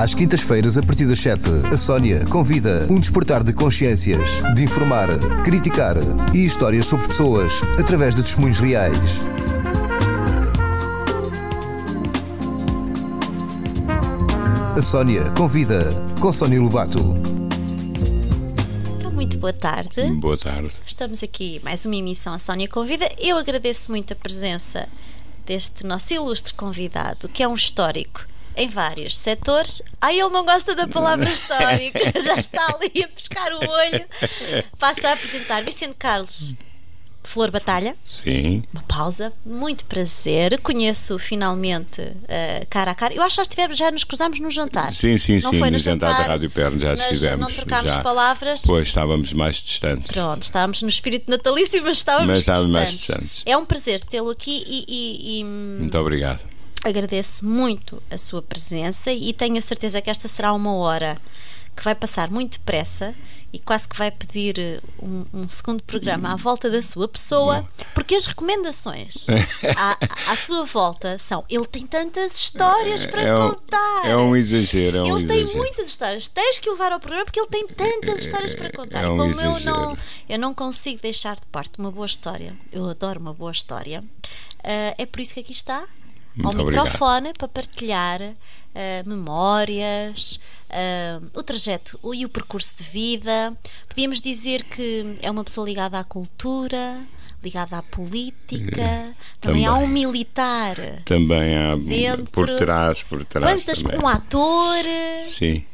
Às quintas-feiras, a partir das 7, a Sónia convida um despertar de consciências, de informar, criticar e histórias sobre pessoas através de testemunhos reais. A Sónia convida com Sónia Lobato. Então, muito boa tarde. Boa tarde. Estamos aqui mais uma emissão A Sónia Convida. Eu agradeço muito a presença deste nosso ilustre convidado, que é um histórico em vários setores. Ah, ele não gosta da palavra histórica, já está ali a pescar o olho. Passa a apresentar Vicente Carlos. Flor Batalha. Sim. Uma pausa. Muito prazer. Conheço finalmente uh, cara a cara. Eu acho que já, já nos cruzámos no jantar. Sim, sim, não sim. Foi no, jantar, jantar da Rádio Perno já estivemos. Não trocámos já. palavras. Pois, estávamos mais distantes. Pronto, estávamos no espírito natalício, mas estávamos, mas estávamos distantes. mais distantes. É um prazer tê-lo aqui e, e, e. Hum, muito obrigado. Agradeço muito a sua presença e tenho a certeza que esta será uma hora que vai passar muito depressa e quase que vai pedir eh, um, um segundo programa à volta da sua pessoa, porque as recomendações à, à, sua volta são: ele tem tantas histórias para é um, contar. É um exagero. É um ele exagero. tem muitas histórias. Tens que levar ao programa porque ele tem tantas é, histórias é, para é contar. É um Como eu não, eu não consigo deixar de parte uma boa história, eu adoro uma boa história. Uh, é por isso que aqui está muito ao obrigado. microfone para partilhar uh, memórias, uh, o trajeto e o percurso de vida. Podíamos dizer que é uma pessoa ligada à cultura, ligada à política, também, eh, também há um militar. Também há por trás, por trás. Quantas, também. um ator. Sim.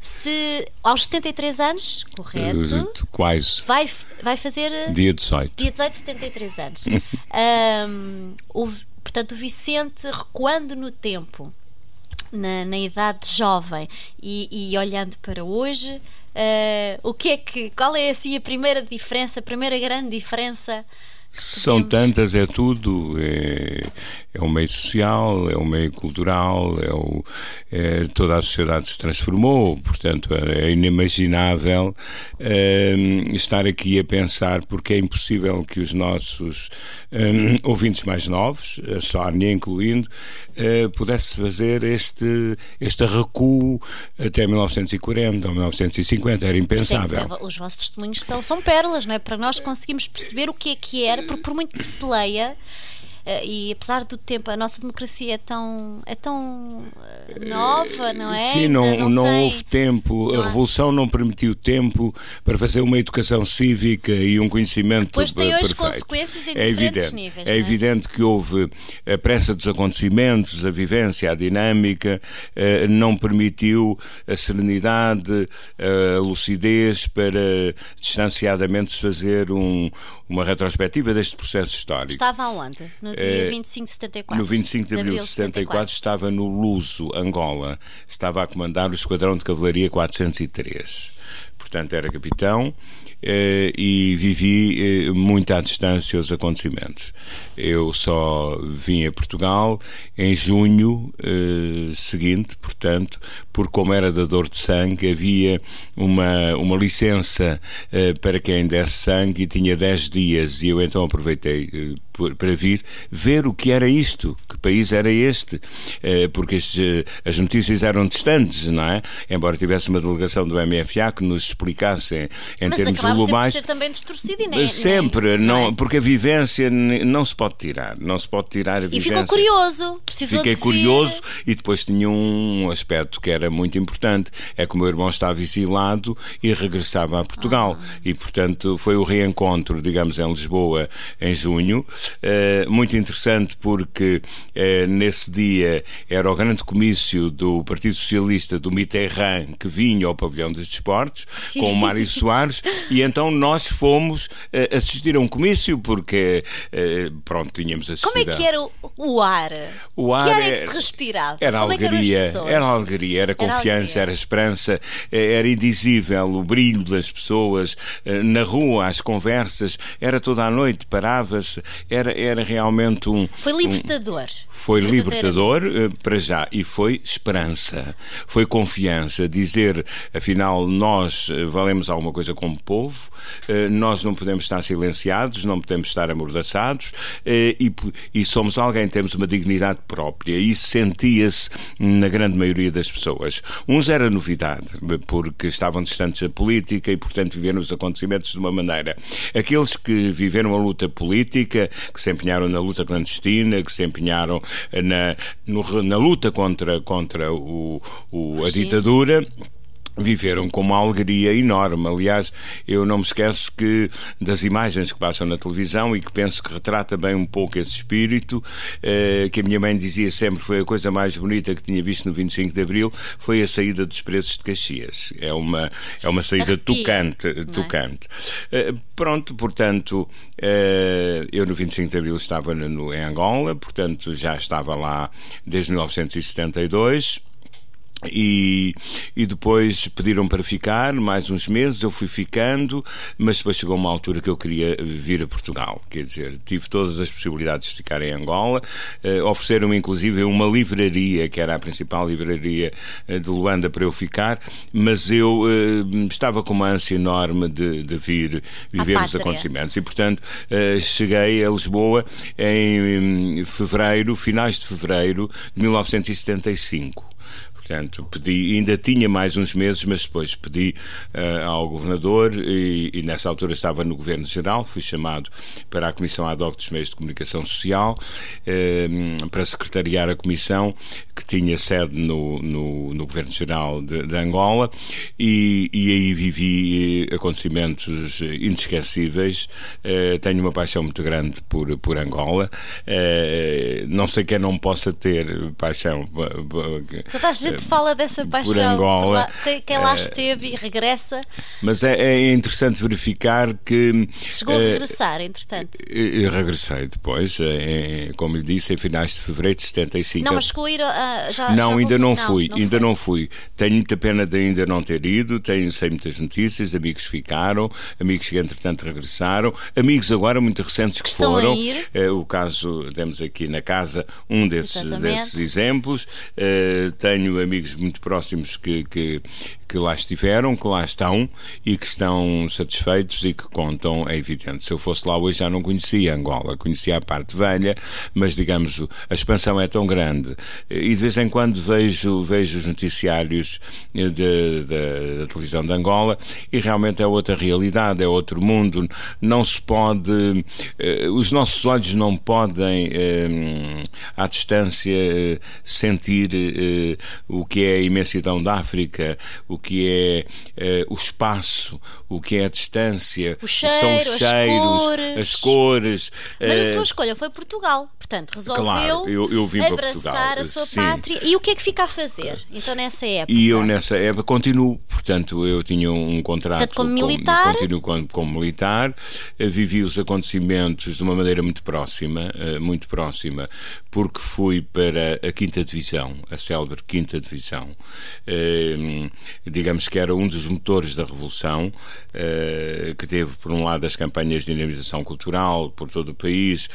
Se aos 73 anos, correto? Quase. Vai, vai fazer. Dia 18. Dia 18, 73 anos. um, Portanto, o Vicente recuando no tempo, na, na idade jovem e, e, olhando para hoje, uh, o que é que, qual é assim a primeira diferença, a primeira grande diferença são tantas, é tudo. É, é o meio social, é o meio cultural, é, o, é toda a sociedade se transformou, portanto é, é inimaginável é, estar aqui a pensar, porque é impossível que os nossos ehm, ouvintes mais novos, a Sónia incluindo, eh, pudesse fazer este, este recuo até 1940 ou 1950, era impensável. Sim, os vossos testemunhos são, são pérolas, não é? Para nós conseguimos perceber o que é que era por, por muito que se leia, eh, e apesar do tempo, a nossa democracia é tão, é tão eh, nova, não é? Sim, não, não, não tem... houve tempo, não a é? Revolução não permitiu tempo para fazer uma educação cívica e um conhecimento Pois tem hoje perfeito. consequências em é diferentes evidente, níveis. É, é evidente que houve a pressa dos acontecimentos, a vivência, a dinâmica, eh, não permitiu a serenidade, a lucidez para distanciadamente se fazer um, uma retrospectiva deste processo histórico. Estava onde? No no dia é, eh, 25 de 74. No 25 de abril de 74, 74 estava no Luso, Angola. Estava a comandar o Esquadrão de Cavalaria 403. Portanto, era capitão eh, e vivi eh, muito à distância os acontecimentos. Eu só vim a Portugal em junho eh, seguinte, portanto, porque como era da dor de sangue, havia uma, uma licença eh, para quem desse sangue e tinha 10 dias e eu então aproveitei eh, para vir ver o que era isto, que país era este, eh, porque eh, as notícias eram distantes, não é? Embora tivesse uma delegação do MFA que nos explicasse em Mas termos globais. Mas também distorcida, não Sempre, não, não, é? porque a vivência não se pode tirar, não se pode tirar a vivência. E ficou curioso, precisou Fiquei curioso e depois tinha um aspecto que era muito importante, é que o meu irmão estava exilado e regressava a Portugal ah. e portanto foi o reencontro, digamos, em Lisboa em junho eh, muito interessante porque eh, nesse dia era o grande comício do Partido Socialista do Mitterrand que vinha ao pavilhão dos desportos com o Mário Soares e então nós fomos eh, assistir a um comício porque pronto, tínhamos assistido. Como é que era o ar? O ar que era, é que se respirava? Era Como é alegria, é era alegria, era confiança, era, era esperança, era indizível o brilho das pessoas na rua, as conversas, era toda a noite, parava-se, era, era realmente um. Foi libertador. Um, foi libertador eh, para já e foi esperança, foi confiança. Dizer, afinal, nós eh, valemos alguma coisa como povo, eh, nós não podemos estar silenciados, não podemos estar amordaçados e, e somos alguém, temos uma dignidade própria. E isso sentia-se na grande maioria das pessoas. Uns era novidade, porque estavam distantes da política e, portanto, viveram os acontecimentos de uma maneira. Aqueles que viveram a luta política que se empenharam na luta clandestina, que se empenharam eh, na, no, na luta contra, contra o, o a Sim. ditadura viveram com uma alegria enorme. Aliás, eu não me esqueço que das imagens que passam na televisão e que penso que retrata bem um pouco esse espírito, eh, que a minha mãe dizia sempre foi a coisa mais bonita que tinha visto no 25 de Abril, foi a saída dos presos de Caxias. É uma, é uma saída tocante. É? tocante. É? Eh, pronto, portanto, eh, eu no 25 de Abril estava no, em Angola, portanto já estava lá desde 1972. E, e depois pediram para ficar mais uns meses, eu fui ficando, mas depois chegou uma altura que eu queria vir a Portugal. Quer dizer, tive todas as possibilidades de ficar em Angola. Eh, ofereceram-me, inclusive, uma livraria, que era a principal livraria eh, de Luanda, para eu ficar, mas eu eh, estava com uma ânsia enorme de, de vir viver os acontecimentos. E, portanto, cheguei a Lisboa em fevereiro, finais de fevereiro de 1975. Portanto, pedi, ainda tinha mais uns meses, mas depois pedi uh, ao governador e, e, nessa altura estava no governo geral, fui chamado para a Comissão Ad hoc dos Meios de Comunicação Social, uh, para secretariar a comissão que tinha sede no, no, no governo geral de, de Angola e, e, aí vivi eh, acontecimentos inesquecíveis. Uh, tenho uma paixão muito grande por, por Angola. não sei quem não possa ter paixão. Toda a gente eh, fala dessa paixão Angola, que, quem lá eh, esteve e regressa. Mas é, é interessante verificar que. Chegou a eh, regressar, entretanto. regressei depois, como lhe disse, em finais de fevereiro de 75. Não, mas chegou a ir. A, já, não, já ainda não fui, não, ainda foi. não fui. Tenho muita pena de ainda não ter ido, tenho sei muitas notícias, amigos ficaram, amigos que entretanto regressaram, amigos agora muito recentes que, que foram. o caso, temos aqui na casa um desses, desses exemplos. tenho amigos muito próximos que, que, que lá estiveram, que lá estão e que estão satisfeitos e que contam, é evidente. Se eu fosse lá hoje já não conhecia Angola, conhecia a parte velha, mas digamos, a expansão é tão grande. E de vez em quando vejo, vejo os noticiários eh, de, de, da televisão de Angola e realmente é outra realidade, é outro mundo. Não se pode, eh, os nossos olhos não podem, eh, à distância, eh, sentir eh, o que é a imensidão da África, o que é uh, o espaço, o que é a distância, o cheiro, o são os cheiros, as cores. As cores Mas a sua eh, escolha foi Portugal. Portanto, resolveu claro, eu, eu vim abraçar Portugal, a sua sim. pátria. E o que é que fica a fazer, então, nessa época? E eu, nessa época, continuo. Portanto, eu tinha um contrato. Portanto, como militar. Com, continuo como, como militar. Eh, vivi os acontecimentos de uma maneira muito próxima, eh, muito próxima, porque fui para a quinta Divisão, a célebre quinta Divisão. Eh, digamos que era um dos motores da Revolução, que teve, por um lado, as campanhas de dinamização cultural por todo o país,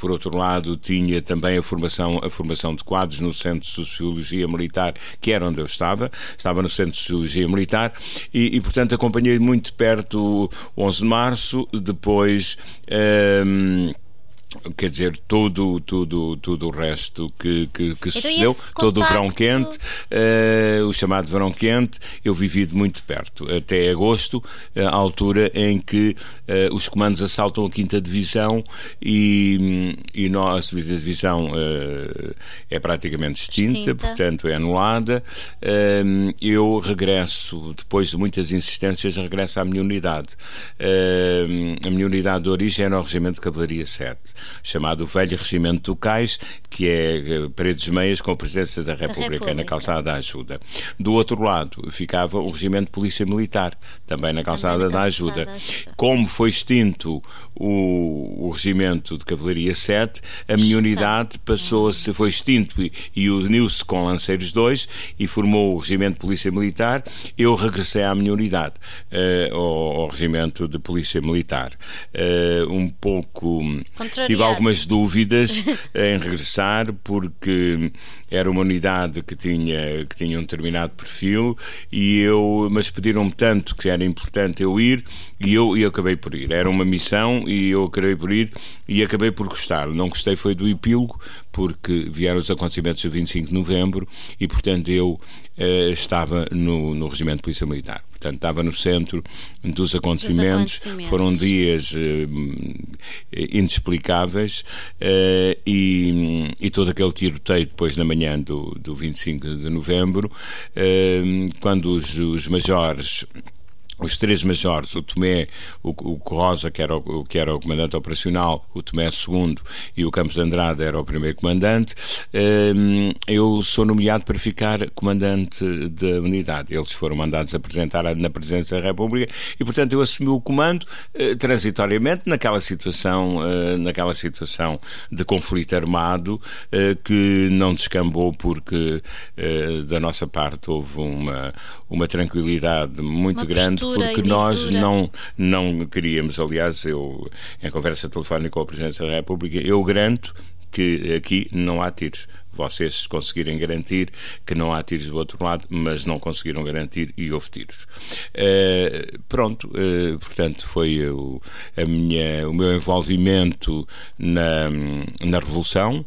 por outro lado, tinha também a formação, a formação de quadros no Centro de Sociologia Militar, que era onde eu estava, estava no Centro de Sociologia Militar, e, e portanto acompanhei muito perto o 11 de Março, depois... Ehm, quer dizer, tudo, tudo, tudo o resto que, que, que então, sucedeu, contacto... todo o verão quente, uh, o chamado verão quente, eu vivi de muito perto, até agosto, uh, a altura em que uh, os comandos assaltam a 5 Divisão e, hum, e nós, a 5 Divisão é praticamente extinta, extinta, portanto é anulada. Hum, eu regresso, depois de muitas insistências, regresso à minha unidade. Hum, a minha unidade de origem era é o Regimento de Cavalaria 7 chamado Velho Regimento do Cais, que é eh, paredes meias com a presença da República, República. na calçada da Ajuda. Do outro lado ficava o Regimento de Polícia Militar, também na calçada, também na calçada da, ajuda. Ajuda. Como foi extinto o, o Regimento de Cavalaria 7, a minha unidade passou-se, foi extinto e, e uniu-se com Lanceiros 2 e formou o Regimento de Polícia Militar. Eu regressei à minha unidade, uh, ao, ao, Regimento de Polícia Militar. Uh, um pouco tive algumas dúvidas em regressar porque era uma unidade que tinha, que tinha um determinado perfil, e eu, mas pediram-me tanto que era importante eu ir, e eu, eu acabei por ir. Era uma missão e eu acabei por ir e acabei por gostar. Não gostei foi do epílogo, porque vieram os acontecimentos do 25 de novembro e, portanto, eu eh, estava no, no Regimento de Polícia Militar. Portanto, estava no centro dos acontecimentos. acontecimentos. Foram dias eh, inexplicáveis eh, e, e todo aquele tiroteio depois na manhã manhã do, do 25 de novembro, eh, quando os, os majores os três majores, o Tomé, o, o Rosa, que era o, que era o comandante operacional, o Tomé II e o Campos Andrade era o primeiro comandante, hum, eu sou nomeado para ficar comandante da unidade. Eles foram mandados apresentar na presença da República e, portanto, eu assumi o comando eh, transitoriamente naquela situação, eh, naquela situação de conflito armado eh, que não descambou porque da nossa parte houve uma, uma tranquilidade muito uma grande porque nós não, não queríamos, aliás, eu em conversa telefónica com a Presidência da República, eu garanto que aqui não há tiros. Vocês conseguirem garantir que não há tiros do outro lado, mas não conseguiram garantir e houve tiros. Uh, pronto, uh, portanto, foi o, a minha, o meu envolvimento na, na Revolução uh,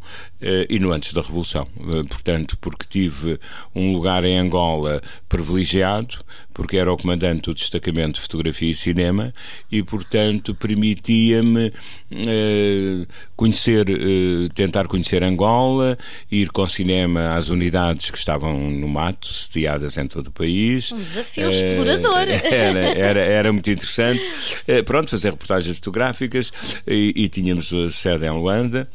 e no antes da Revolução. portanto, porque tive um lugar em Angola privilegiado, porque era o comandante do destacamento de fotografia e cinema e, portanto, permitia-me eh, conhecer, eh, tentar conhecer Angola, ir com cinema às unidades que estavam no mato, sediadas em todo o país. Um desafio eh, explorador! Era, era, era muito interessante. Eh, pronto, fazer reportagens fotográficas e, e tínhamos eh, sede em Luanda.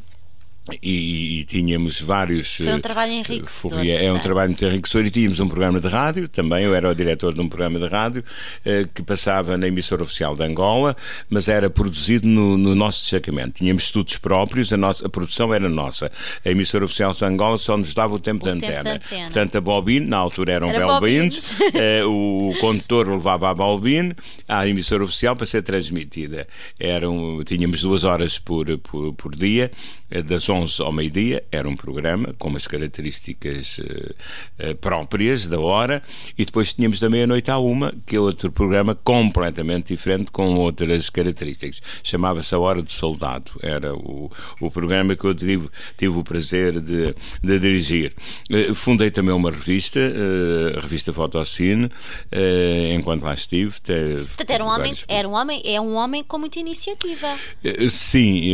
E, e, tínhamos vários. Foi um eh, trabalho enriquecedor. Foi, é um trabalho muito enriquecedor e tínhamos um programa de rádio também. Eu era o diretor de um programa de rádio eh, que passava na emissora oficial de Angola, mas era produzido no, no nosso destacamento. Tínhamos estudos próprios, a, nossa, a produção era nossa. A emissora oficial de Angola só nos dava o tempo, o de, tempo antena. de antena. Portanto, a bobine, na altura eram era belbines, eh, o condutor levava a bobine à emissora oficial para ser transmitida. Eram, tínhamos duas horas por, por, por dia é das 11 ao meio-dia, era um programa com as características eh, eh, próprias da hora, e depois tínhamos da meia-noite à uma, que é outro programa completamente diferente, com outras características. Chamava-se A Hora do Soldado, era o, o programa que eu tive, tive o prazer de, de dirigir. Eh, fundei também uma revista, a revista Fotocine, enquanto lá estive. Teve, Portanto, era um, homem, era um homem, é um homem com muita iniciativa. Sim,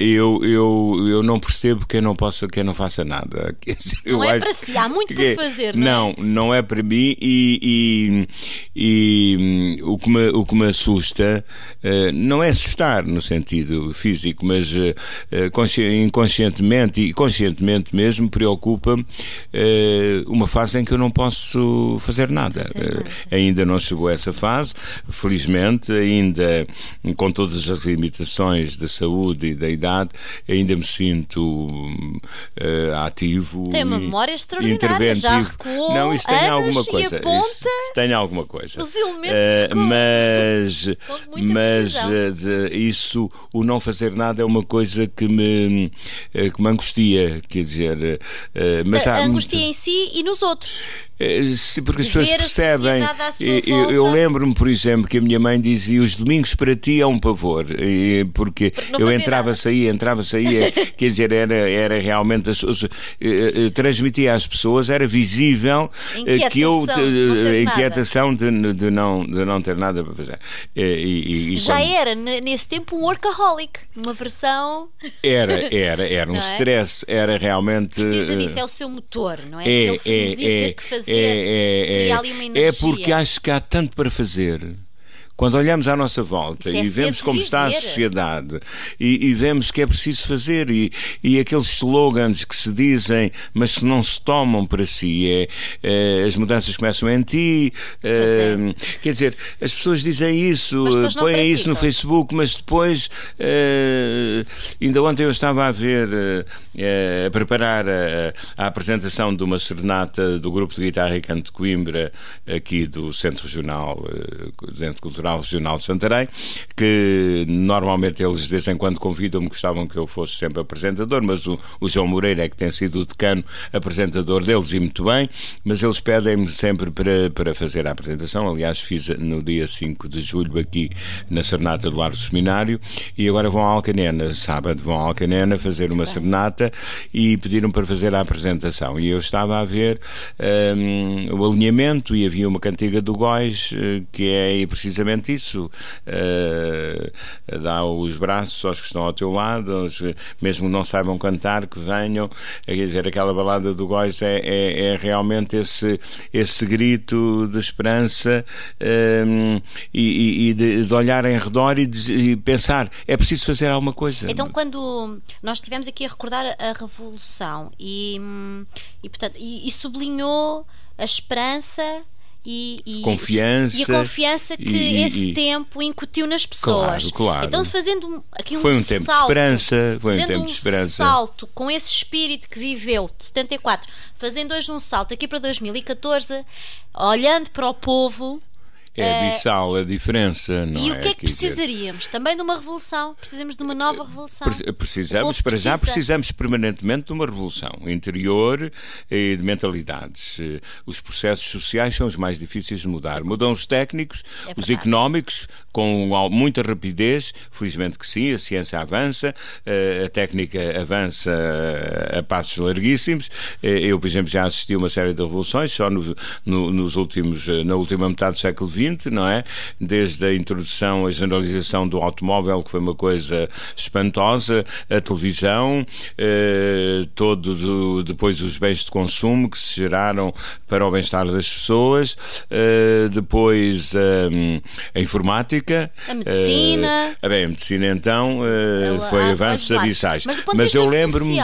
eu, eu eu, não percebo quem não possa, quem não faça nada. não é para si, há muito por fazer. Não, é? não é, não é para mim e, e, e, hum, o, que me, o que me assusta eh, não é assustar no sentido físico, mas eh, eh, inconscientemente e conscientemente mesmo preocupa-me uma fase em que eu não posso fazer nada. Ainda não chegou a essa fase, felizmente, ainda com todas as limitações da saúde e da idade, ainda me sinto uh, ativo. Tem uma memória extraordinária, já recuou Não, isso tem alguma coisa. Isso, tem alguma coisa. Os elementos uh, Mas, mas uh, isso, o não fazer nada é uma coisa que me, que me angustia, quer dizer... mas a, há angustia muito... em si e nos outros. Eh, porque as pessoas percebem. Eu, eu lembro-me, por exemplo, que a minha mãe dizia: os domingos para ti é um pavor, porque eu entrava, saía, entrava, saía. quer dizer, era, era realmente. Eh, eh, transmitia às pessoas, era visível inquietação, que eu. Não inquietação de, de, não, de não ter nada para fazer. E, e, Já quando... era, nesse tempo, um workaholic, uma versão. Era, era, era um é? stress, era realmente. Precisa disso, é o seu motor, não é? É, é, é, é, é, é, é, é porque acho que há tanto para fazer quando olhamos à nossa volta é e vemos como viver. está a sociedade e, e, vemos que é preciso fazer e, e aqueles slogans que se dizem, mas que não se tomam para si, é, é as mudanças começam em ti, é, ehm, quer dizer, as pessoas dizem isso, põem isso no Facebook, mas depois, eh, ainda ontem eu estava a ver, eh, eh, a preparar a, a apresentação de uma serenata do grupo de guitarra e canto de Coimbra, aqui do Centro Regional, do Centro Cultural Cultural Regional de Santarém, que normalmente eles de vez em quando convidam-me, gostavam que eu fosse sempre apresentador, mas o, o João Moreira é que tem sido o decano apresentador deles e muito bem, mas eles pedem-me sempre para, para fazer a apresentação. Aliás, fiz no dia 5 de julho aqui na Serenata do Largo Seminário e agora vão à Alcanena, sábado vão à Alcanena fazer uma serenata e pediram para fazer a apresentação. E eu estava a ver um, o alinhamento e havia uma cantiga do Góis eh, que é precisamente importante isso. Uh, dá os braços aos que estão ao teu lado, aos, mesmo não saibam cantar, que venham. Quer dizer, aquela balada do Góis é, é, é realmente esse, esse grito de esperança um, ehm, e, e de, de, olhar em redor e, de, e, pensar: é preciso fazer alguma coisa. Então, quando nós estivemos aqui a recordar a Revolução e, hum, e, portanto, e, e sublinhou a esperança e, e confiança e a confiança que e, esse tempo incutiu nas pessoas. Claro, claro. Então fazendo aquilo foi um tempo salto, de esperança, foi um tempo de esperança. salto com esse espírito que viveu de 74, fazendo hoje um salto aqui para 2014, olhando para o povo é eh, abissal a é diferença, não e é? E o que é que precisaríamos? Também de uma revolução? Precisamos de uma nova eh, revolução? Precisamos, para já, precisamos permanentemente de uma revolução interior e de mentalidades. Eh, os processos sociais são os mais difíceis de mudar. Mudam os técnicos, é os económicos, com muita rapidez, felizmente que sim, a ciência avança, a técnica avança a passos larguíssimos. Eu, por exemplo, já assisti a uma série de revoluções, só nos últimos, na última metade do século XX, não é? Desde a introdução, a generalização do automóvel, que foi uma coisa espantosa, a televisão, eh, todos depois os bens de consumo que se geraram para o bem-estar das pessoas, eh, depois eh, a informática, a medicina, a, bem, a medicina então foi avanços abissais. Mas, Mas eu lembro-me,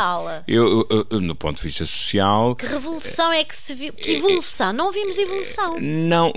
eu, eu, no ponto de vista social, que revolução é que se viu? Que evolução? Não vimos evolução. Não,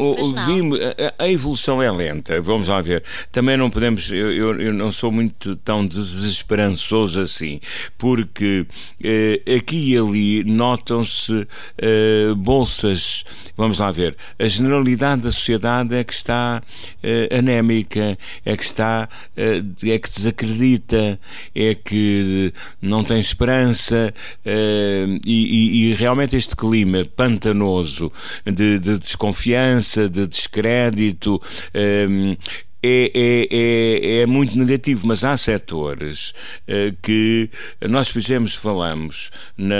vimos a evolução é lenta, vamos lá ver. Também não podemos, eu, eu, eu não sou muito tão desesperançoso assim, porque eh, aqui e ali notam-se eh, bolsas, vamos lá ver, a generalidade da sociedade é que está eh, anémica, é que está, eh, é que desacredita, é que não tem esperança eh, e, e, e, realmente este clima pantanoso de, de desconfiança, de descrédito, crédito. Um, ehm, é, é, é, é, muito negativo, mas há setores uh, que nós fizemos, falamos, na,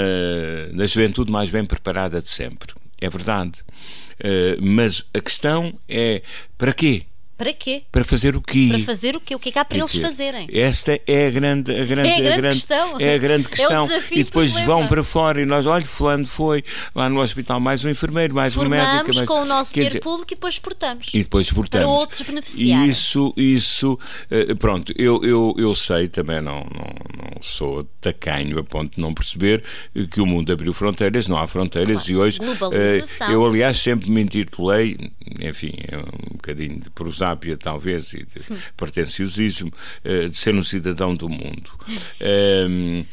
na juventude mais bem preparada de sempre. É verdade. Uh, mas a questão é para quê? Para quê? Para fazer o quê? Para fazer o quê? O que é que há para eles dizer, fazerem? Esta é a grande, a grande, é a grande, a grande questão. É a grande é questão. É e depois vão para fora e nós, olha, fulano foi lá no hospital, mais um enfermeiro, mais um médico. Formamos mais... com o nosso Quer dinheiro dizer... público e depois exportamos. E depois exportamos. Para outros beneficiários Isso, isso, eh, pronto, eu, eu, eu sei também, não, não, não sou tacanho a ponto de não perceber que o mundo abriu fronteiras, não há fronteiras claro. e hoje... Eh, eu, aliás, sempre me intitulei, enfim, é um bocadinho de prosar sábia, talvez, e de Sim. pretenciosismo, eh, de ser um cidadão do mundo. Um,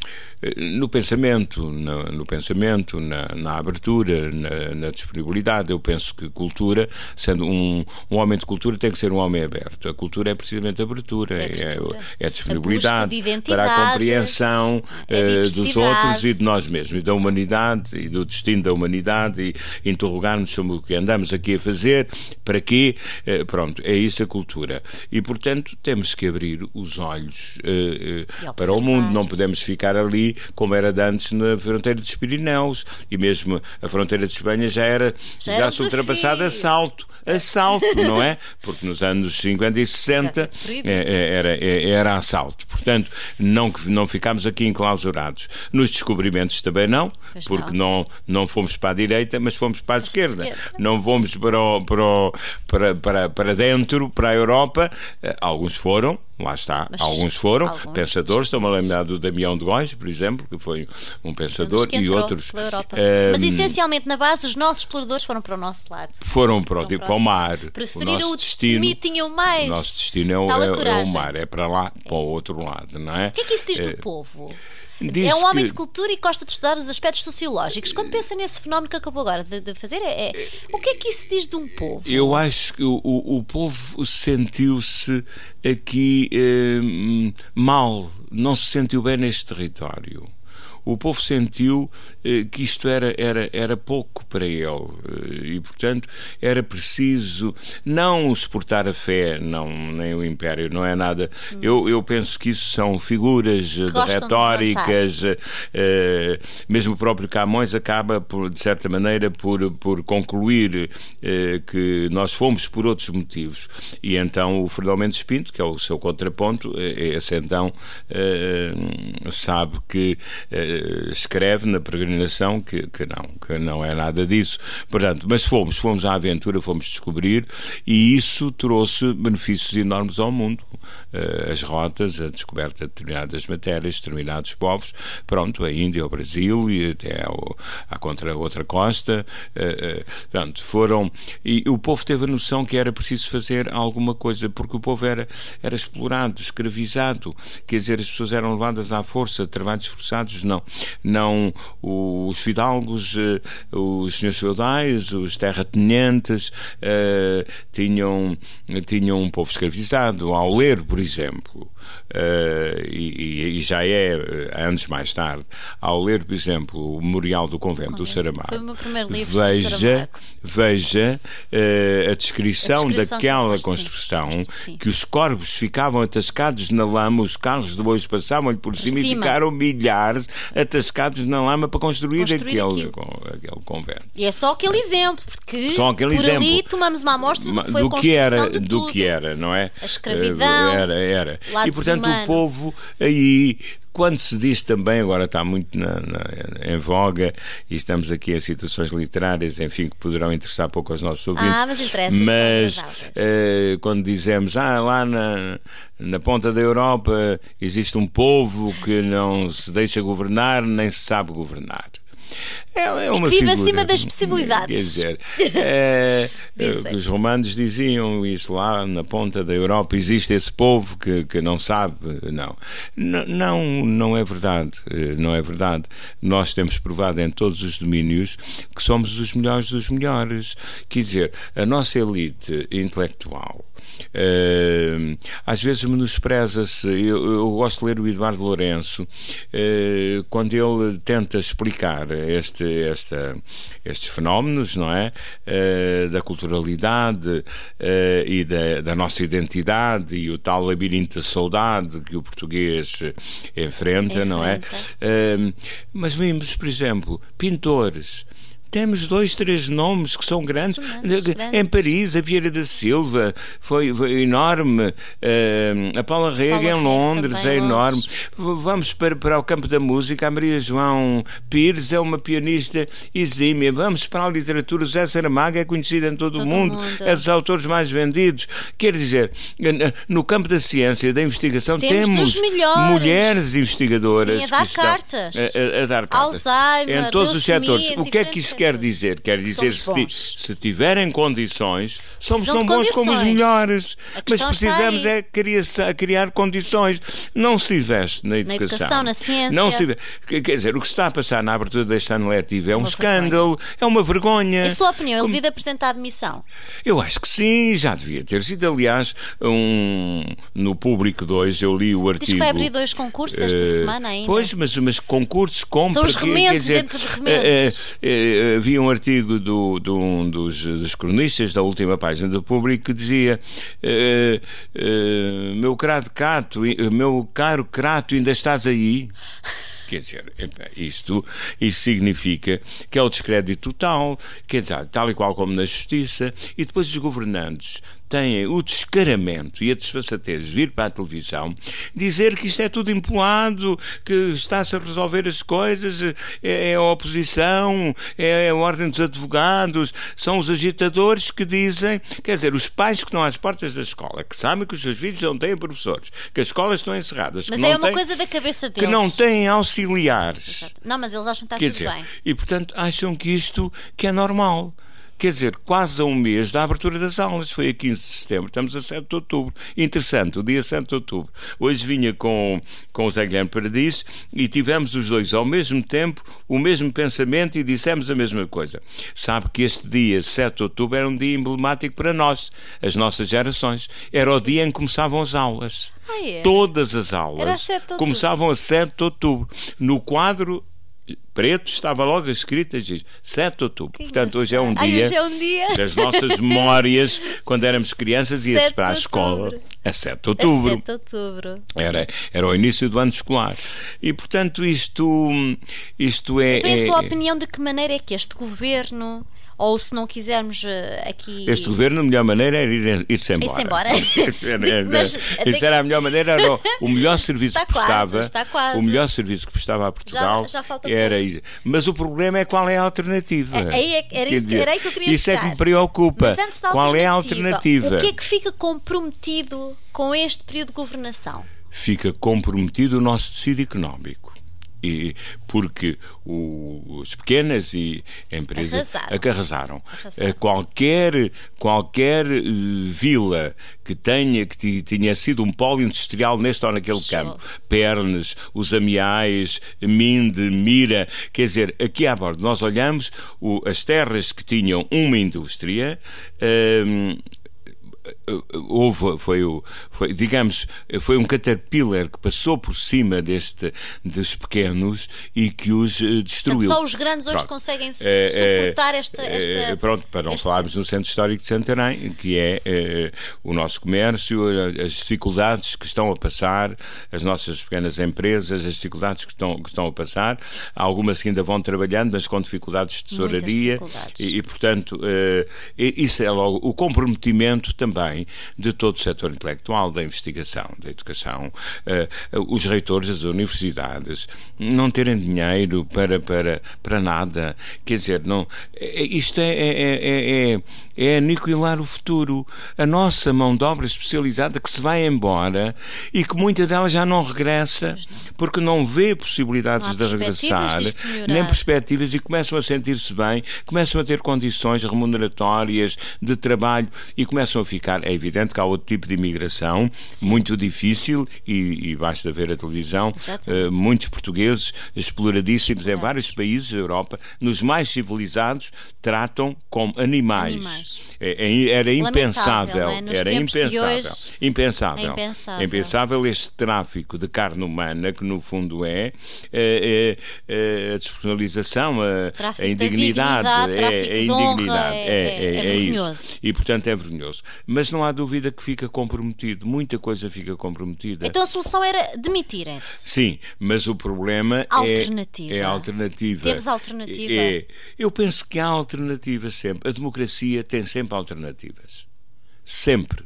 no pensamento, no, no pensamento, na, na abertura, na, na, disponibilidade. Eu penso que cultura, sendo um, um homem de cultura, tem que ser um homem aberto. A cultura é precisamente abertura, é, é abertura. é, é disponibilidade a para a compreensão a é eh, dos outros e de nós mesmos, e da humanidade e do destino da humanidade e interrogarmos sobre o que andamos aqui a fazer, para quê, eh, pronto, é isso a cultura. E portanto temos que abrir os olhos eh, para o mundo, não podemos ficar ali como era de antes na fronteira dos Pirineus, e mesmo a fronteira de Espanha já era já, já era se ultrapassada a salto, a salto, não é? Porque nos anos 50 e 60 é é, é, era, era, era a salto. Portanto, não, não ficámos aqui enclausurados. Nos descobrimentos também não, pois porque não. não, não fomos para a direita, mas fomos para a esquerda. esquerda. Não fomos para, o, para, o, para, para, para dentro, para a Europa. Eh, alguns foram, Lá está. Mas alguns foram alguns pensadores. Estou-me a lembrar do Damião de Góis, por exemplo, que foi um pensador, e outros. Um, eh, Mas essencialmente, na base, os nossos exploradores foram para o nosso lado. Foram para, foram tipo, para, para o mar. Preferiram o, destino. destino tinham mais. O nosso destino é, é, é, o mar, é para lá, para o outro lado, não é? O que é que isso diz do eh, povo? Diz é um homem que... de cultura e gosta de estudar os aspectos sociológicos. Quando pensa nesse fenómeno que acabou agora de, de fazer, é, é, o que é que isso diz de um povo? Eu acho que o, o povo sentiu-se aqui eh, mal, não se sentiu bem neste território o povo sentiu eh, que isto era, era, era pouco para ele eh, e, portanto, era preciso não exportar a fé, não, nem o império, não é nada. Hum. Eu, eu penso que isso são figuras eh, retóricas, eh, mesmo o próprio Camões acaba, por, de certa maneira, por, por concluir eh, que nós fomos por outros motivos. E então o Fernando Mendes Pinto, que é o seu contraponto, eh, esse então sabe que escreve na peregrinação que, que, não, que não é nada disso. Portanto, mas fomos, fomos à aventura, fomos descobrir e isso trouxe benefícios enormes ao mundo. Eh, as rotas, a descoberta de determinadas matérias, determinados povos, pronto, a Índia, o Brasil e até a contra, outra costa. Eh, eh, portanto, foram. E o povo teve a noção que era preciso fazer alguma coisa, porque o povo era, era explorado, escravizado, quer dizer, as pessoas eram levadas à força, trabalhos forçados, não. Não os fidalgos, eh, os senhores feudais, os terratenentes eh, tinham, tinham um povo escravizado, ao ler, por exemplo. Eh, e, e, já é eh, anos mais tarde, ao ler, por exemplo, o Memorial do Convento do Saramago, foi o meu primeiro livro veja, veja eh, a, descrição a descrição daquela construção, sim. que os corpos ficavam atascados na lama, os carros de bois passavam-lhe por, por cima, cima, e ficaram milhares atascados na lama para construir, construir aquele, aquele convento. E é só aquele exemplo, porque só aquele por exemplo. ali tomamos uma amostra do que foi do a que era, do tudo. que era, não é? A escravidão. Era, era. E portanto, o povo aí. Quando se diz também, agora está muito na, na, em voga, e estamos aqui em situações literárias, enfim, que poderão interessar pouco aos nossos ouvintes. Ah, mas interessa. É mas eh, quando dizemos, ah, lá na, na ponta da Europa existe um povo que não se deixa governar nem se sabe governar. É, é uma e que vive figura, acima das possibilidades. Quer dizer, é, é, os romanos diziam isso lá na ponta da Europa: existe esse povo que, que não sabe. Não. não, não é verdade. Eh, não é verdade. Nós temos provado em todos os domínios que somos os melhores dos melhores. Quer dizer, a nossa elite intelectual Uh, às vezes menospreza-se. Eu, eu, gosto de ler o Eduardo Lourenço uh, quando ele tenta explicar este, esta, estes fenómenos, não é? Uh, da culturalidade e da, da, nossa identidade e o tal labirinto da saudade que o português enfrenta, enfrenta. não é? mas vimos, por exemplo, pintores temos dois, três nomes que são grandes. em Paris, a Vieira da Silva foi, foi enorme. Uh, a Paula Rega em Londres é enorme. Londres. Vamos para, para o campo da música. A Maria João Pires é uma pianista exímia. Vamos para a literatura. O Saramago é conhecido em todo, todo o mundo. mundo. É dos autores mais vendidos. Quer dizer, no campo da ciência, da investigação, temos, temos mulheres investigadoras. Sim, a dar cartas. A, a, a, dar cartas. Alzheimer, em todos os setores. O que é que isso quer quer dizer? Quer dizer, se, se, tiverem condições, somos tão bons como os melhores. Mas precisamos é criar, criar, condições. Não se investe na educação. Na educação, na ciência. Não se Quer dizer, o que está a passar na abertura deste ano letivo é uma um escândalo, vergonha. é uma vergonha. A sua opinião, como... ele devia apresentar admissão? Eu acho que sim, já devia ter sido. Aliás, um... no Público 2, eu li o artigo. Diz que vai abrir dois concursos uh... esta eh, semana ainda. Pois, mas, mas concursos com São os remendos, dizer, dentro dos Uh, uh, havia um artigo do, de um dos, dos, cronistas da última página do público que dizia: eh, eh, meu, caro cato, eh, meu caro Crato, ainda estás aí? Quer dizer, isto, isto significa que é o descrédito total, quer dizer, tal e qual como na justiça, e depois os governantes têm o descaramento e a desfaçatez de vir para a televisão dizer que isto é tudo empolado, que está-se a resolver as coisas, é, é a oposição, é, é a ordem dos advogados, são os agitadores que dizem, quer dizer, os pais que estão às portas da escola, que sabem que os seus filhos não têm professores, que as escolas estão encerradas, mas que, é não, uma têm, coisa da cabeça deles. que não têm auxiliares. Exato. Não, mas eles acham que está quer tudo dizer, bem. E portanto acham que isto que é normal quer dizer, quase a um mês da abertura das aulas, foi a 15 de setembro, estamos a 7 de outubro. Interessante, o dia 7 de outubro. Hoje vinha com, com o Zé Guilherme Paradis e tivemos os dois ao mesmo tempo o mesmo pensamento e dissemos a mesma coisa. Sabe que este dia, 7 de outubro, era um dia emblemático para nós, as nossas gerações. Era o dia em que começavam as aulas. Ah, é? Todas as aulas começavam a 7 de outubro, no quadro preto estava logo escrita diz 7 de outubro. Que Portanto, hoje é, um Ai, hoje é, um dia das nossas memórias quando éramos crianças e ia para a escola a 7 de outubro. 7 de outubro. Era, era o início do ano escolar. E, portanto, isto, isto é. Então, é a sua é- opinião de que maneira é que este governo ou se não quisermos eh, aqui. Este governo, a melhor maneira era é ir, é ir-se embora. Ir-se embora. Mas, eh, Isso era a melhor maneira, era o, o melhor serviço está que prestava. Quase, quase. O melhor serviço que prestava a Portugal já, já era isso. Mas o problema é qual é a alternativa. É, é, era, isso, dizer, era aí que eu queria Isso é que me preocupa. qual é a alternativa? O que é que fica comprometido com este período de governação? Fica comprometido o nosso tecido económico e porque o, as pequenas e empresas acarrazaram. acarrazaram. Eh, qualquer, qualquer eh, vila que tenha que tinha sido um polo industrial neste ou naquele Show. campo, Pernes, os Amiais, Minde, Mira, quer dizer, aqui à bordo nós olhamos o, as terras que tinham uma indústria, ehm, houve foi o foi, digamos foi um caterpillar que passou por cima deste dos pequenos e que os eh, destruiu. só os grandes hoje pronto. conseguem é, é, suportar é, esta, esta, é, pronto para não este... falarmos no centro histórico de Santarém que é, é o nosso comércio as dificuldades que estão a passar as nossas pequenas empresas as dificuldades que estão que estão a passar algumas que ainda vão trabalhando mas com dificuldades de tesouraria dificuldades. E, e, portanto é, isso é logo o comprometimento também também de todo o setor intelectual, da investigação, da educação, eh, eh, os reitores das universidades não terem dinheiro para, para, para nada. Quer dizer, não, eh, isto é é, é, é, é, é aniquilar o futuro. A nossa mão de obra especializada que se vai embora e que muita dela já não regressa porque não vê possibilidades não de regressar, nem perspectivas e começam a sentir-se bem, começam a ter condições remuneratórias de trabalho e começam a ficar explicar. É evidente que há outro tipo de imigração, Sim. muito difícil, e, e, basta ver a televisão, uh, muitos portugueses exploradíssimos em vários países da Europa, nos mais civilizados, tratam como animais. animais. É, é, era impensável. Né? Era impensável. Hoje, é impensável. impensável. impensável. este tráfico de carne humana, que no fundo é, eh, eh, a despersonalização, a, a é, é indignidade. é, indignidade. Honra, é, é, é, é isso. E portanto é vergonhoso mas não há dúvida que fica comprometido, muita coisa fica comprometida. Então a solução era demitirem-se. Sim, mas o problema é- alternativa. É, é alternativa. Temos alternativa. É, é, eu penso que há alternativa sempre. A democracia tem sempre alternativas. Sempre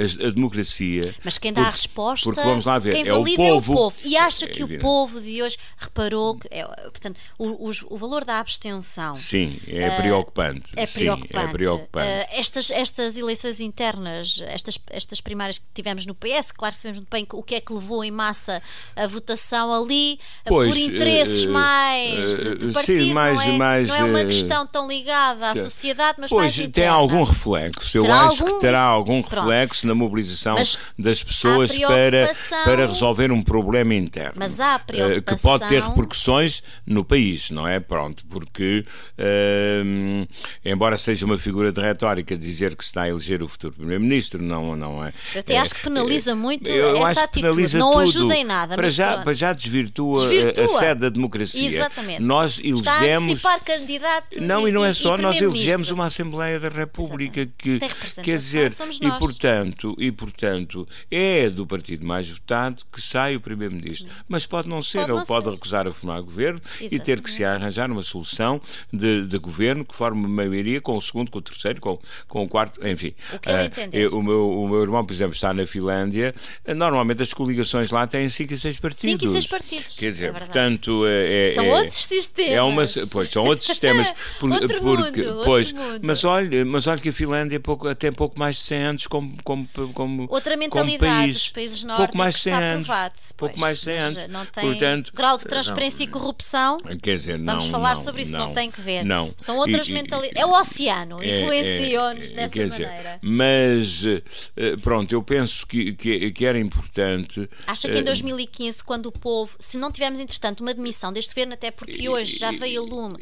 a, democracia. Mas quem dá porque, a resposta. Porque vamos lá ver, é, é o, povo, é o povo. E acha é, que o povo de hoje reparou que. É, portanto, o, o, o, valor da abstenção. Sim, é eh, preocupante. É preocupante. Sim, é preocupante. Eh, estas, estas eleições internas, estas, estas primárias que tivemos no PS, claro que sabemos muito bem o que é que levou em massa a votação ali, eh, pois, por interesses uh, mais. De, de partido, sim, mais, é, não, é, mais, não é uma questão tão ligada à sim. sociedade, mas pois, mais. tem algum reflexo. Eu terá acho algum... que terá algum Pronto. reflexo na mobilização mas das pessoas para, para resolver um problema interno. Mas há preocupação... Eh, que pode ter repercussões no país, não é? Pronto, porque hum, embora seja uma figura de retórica dizer que se está a eleger o futuro Primeiro-Ministro, não, não é? Eu até é, acho que penaliza muito essa atitude, não tudo. ajuda em nada. Para, já, para já desvirtua, desvirtua, a sede da democracia. Exatamente. Nós elegemos... Está a candidato Não, e, e não é só, nós elegemos uma Assembleia da República Exatamente. que, quer dizer, e portanto, portanto, e, portanto, é do partido mais votado que sai o Primeiro-Ministro. Mas pode não ser, pode não ele pode ser. recusar a formar governo Exatamente. e ter que se arranjar uma solução de, de governo que forme maioria com o segundo, com o terceiro, com, com o quarto, enfim. O, que uh, eu, o, meu, o meu irmão, por exemplo, está na Finlândia. Normalmente as coligações lá têm 5 e 6 partidos. 5 e 6 partidos. Quer dizer, é portanto. É, é, são é, outros sistemas. É uma, pois, são outros sistemas. Por, outro porque, mundo, pois, outro mundo. Mas, olha, mas olha que a Finlândia é pouco, até pouco mais de 100 anos como, como como, Outra mentalidade como país. dos países nórdicos pouco mais de anos, provado, pouco mais de anos. Eh, não tem Portanto, grau de eh, transparência não, e corrupção. Eh, quer dizer, não, vamos falar não, sobre isso, não, tem que ver. Não. São outras mentalidades. É o oceano, é, é influenciou-nos é, dessa quer maneira. Dizer, mas pronto, eu penso que, que, que era importante. Acha que em 2015, quando o povo, se não tivermos entretanto uma demissão deste governo, até porque hoje já veio o lume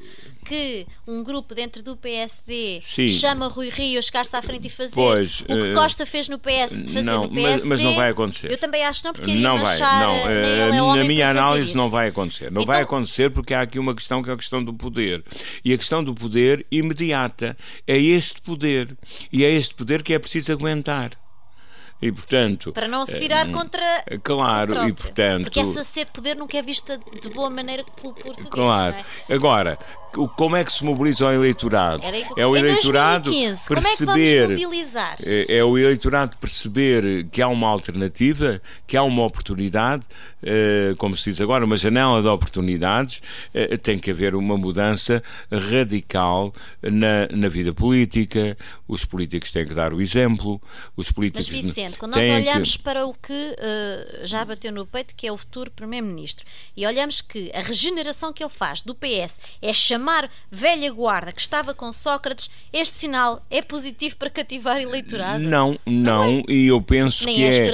que um grupo dentro do PSD Sim. chama Rui Rio a chegar-se à frente e fazer pois, o que Costa fez no do PS fazer não, mas, mas, não vai acontecer. Eu também acho que não, porque não vai, achar, não. Eh, é na minha análise não vai acontecer. Não então... vai acontecer porque há aqui uma questão que é a questão do poder. E a questão do poder imediata. É este poder. E é este poder que é preciso aguentar. E portanto. Para não se virar eh, contra. Eh, claro, e portanto. Porque essa sede de poder nunca é vista de boa maneira pelo português. Claro. É? Agora, como é que se mobiliza o eleitorado? É o eleitorado 2015, é perceber. É, é, é, o eleitorado perceber que há uma alternativa, que há uma oportunidade, uh, como se diz agora, uma janela de oportunidades. Uh, tem que haver uma mudança radical na, na vida política. Os políticos têm que dar o exemplo. Os políticos Mas, Vicente, quando nós olhamos que... para o que uh, já bateu no peito, que é o futuro Primeiro-Ministro, e olhamos que a regeneração que ele faz do PS é chamada chamar velha guarda que estava com Sócrates, este sinal é positivo para cativar eleitorado? Não, não, é? e eu penso que é, é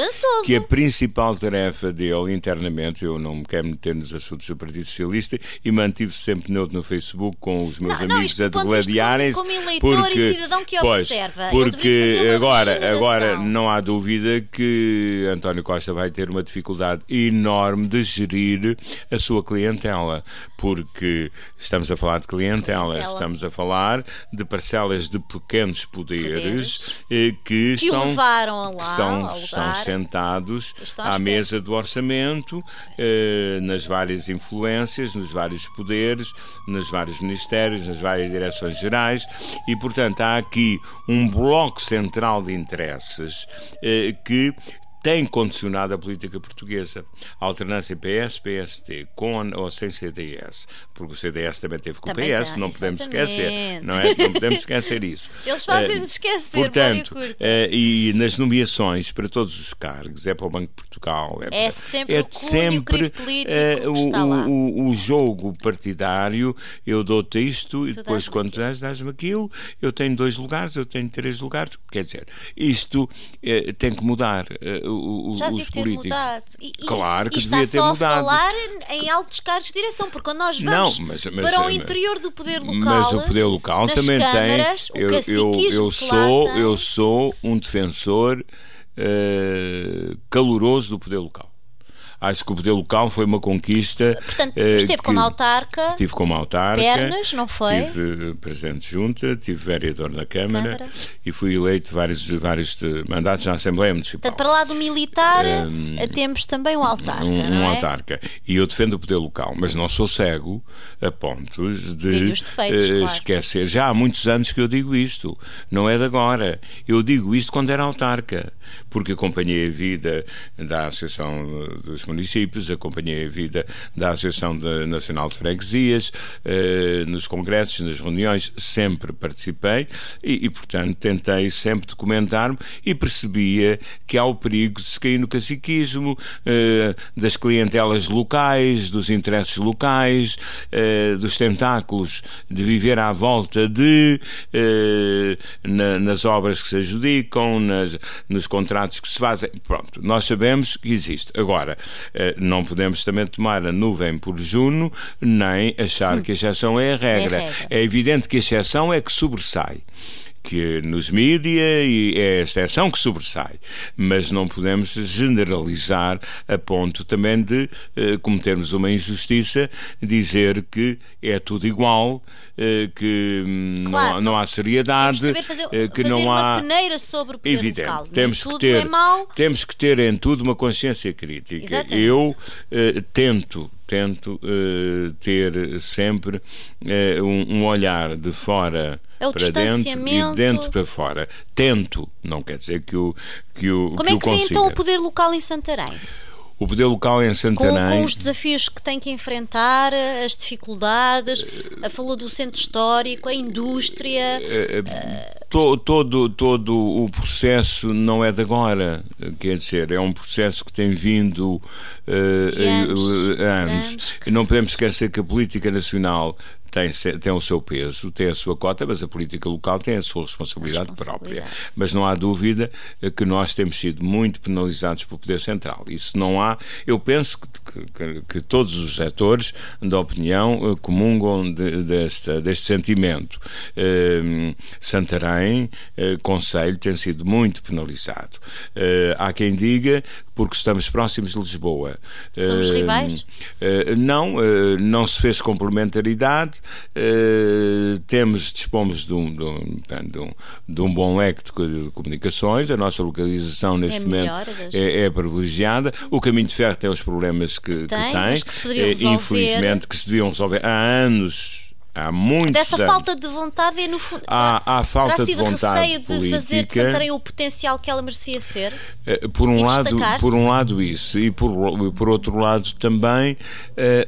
que a principal tarefa dele internamente, eu não me quero meter nos assuntos do Partido Socialista e mantive sempre neutro no Facebook com os meus não, amigos não, a degladiarem-se. Como eleitor porque, e cidadão que pois, observa. Porque agora, agora não há dúvida que António Costa vai ter uma dificuldade enorme de gerir a sua clientela, porque estamos a falar falar de clientelas, clientela. estamos a falar de parcelas de pequenos poderes, poderes. Eh, que, que, estão, lá, que estão, estão sentados estão à mesa do orçamento, eh, nas várias influências, nos vários poderes, nos vários ministérios, nas várias direções gerais, e portanto há aqui um bloco central de interesses eh, que tem condicionado a política portuguesa. A alternância PS-PST, com ou sem CDS, porque o CDS também teve com também o PS, tá, não podemos exatamente. esquecer, não é? Não podemos esquecer isso. Eles fazem-nos uh, eh, esquecer, Portanto, uh, e nas nomeações para todos os cargos, é para o Banco de Portugal, é, é para, é sempre, é o, sempre uh, o, o, jogo partidário, eu dou-te isto e tu depois quando tu dás, dás-me aquilo, eu tenho dois lugares, eu tenho três lugares, quer dizer, isto tem que mudar o, Já os políticos. E, claro que e devia ter mudado. Está só a falar em altos cargos de direção, porque quando nós vamos não, mas, mas, para o interior do poder local, mas o poder local também câmaras, tem. Eu, eu, eu sou, eu sou um defensor uh, caloroso do poder local. Acho que o poder local foi uma conquista. Portanto, eh, esteve que, como autarca. Estive como autarca. Pernas, não foi? Estive eh, presidente junta, tive vereador na Câmara, Câmara, e fui eleito vários, vários mandatos na Assembleia Municipal. Portanto, para lá do militar, um, eh, ehm, temos também um autarca. Um, um é? autarca. E eu defendo o poder local, mas não sou cego a pontos de defeitos, uh, esquecer. Já há muitos anos que eu digo isto, não é de agora. Eu digo isto quando era autarca, porque acompanhei a vida da Associação dos municípios, acompanhei a vida da Associação de, Nacional de Freguesias, eh, nos congressos, nas reuniões, sempre participei e, e portanto, tentei sempre documentar-me e percebia que há o perigo de se cair no caciquismo, eh, das clientelas locais, dos interesses locais, eh, dos tentáculos de viver à volta de, na, nas obras que se adjudicam, nas, nos contratos que se fazem. Pronto, nós sabemos que existe. Agora, eh, não podemos também tomar a nuvem por Juno, nem achar que a exceção é a regra. É, regra. é evidente que a exceção é que sobressai que nos mídia e é a exceção que sobressai, mas não podemos generalizar a ponto também de eh, cometermos uma injustiça, dizer que é tudo igual, eh, que hum, claro, não, não, há seriedade, fazer, eh, que não há peneira sobre o poder evidente. Local, temos que ter, é temos que ter em tudo uma consciência crítica. Exatamente. Eu eh, tento tento eh, ter sempre eh, um, um, olhar de fora é para dentro e dentro para fora. Tento, não quer dizer que o que o Como que é que o então o poder local em Santarém? o poder local é em Santarém. Com, com, os desafios que tem que enfrentar, as dificuldades, uh, falou do centro histórico, a indústria. Uh, to, todo, todo o processo não é de agora, quer dizer, é um processo que tem vindo uh, anos. Eh, anos. anos. Não podemos esquecer que a política nacional tem, tem o seu peso, tem a sua cota, mas a política local tem a sua responsabilidade, responsabilidade, própria. Mas não há dúvida que nós temos sido muito penalizados pelo Poder Central. Isso não há. Eu penso que, que, que todos os setores da opinião eh, comungam de, desta, deste sentimento. Eh, Santarém, eh, Conselho, tem sido muito penalizado. Eh, há quem diga porque estamos próximos de Lisboa. Somos eh, rivais? Eh, não, não se fez complementaridade uh, temos, dispomos de um, de, um, de, um, de um bom leque de, de, comunicações, a nossa localização neste é momento é, é, privilegiada, o caminho de ferro tem os problemas que, que tem, que tem. Que eh, infelizmente que se deviam resolver há anos Há muitos Dessa anos. falta de vontade é no fundo. Há, há falta de vontade. receio de política, fazer de Santarém o potencial que ela merecia ser? Eh, por um, lado, por um lado, isso. E por, por outro lado, também uh,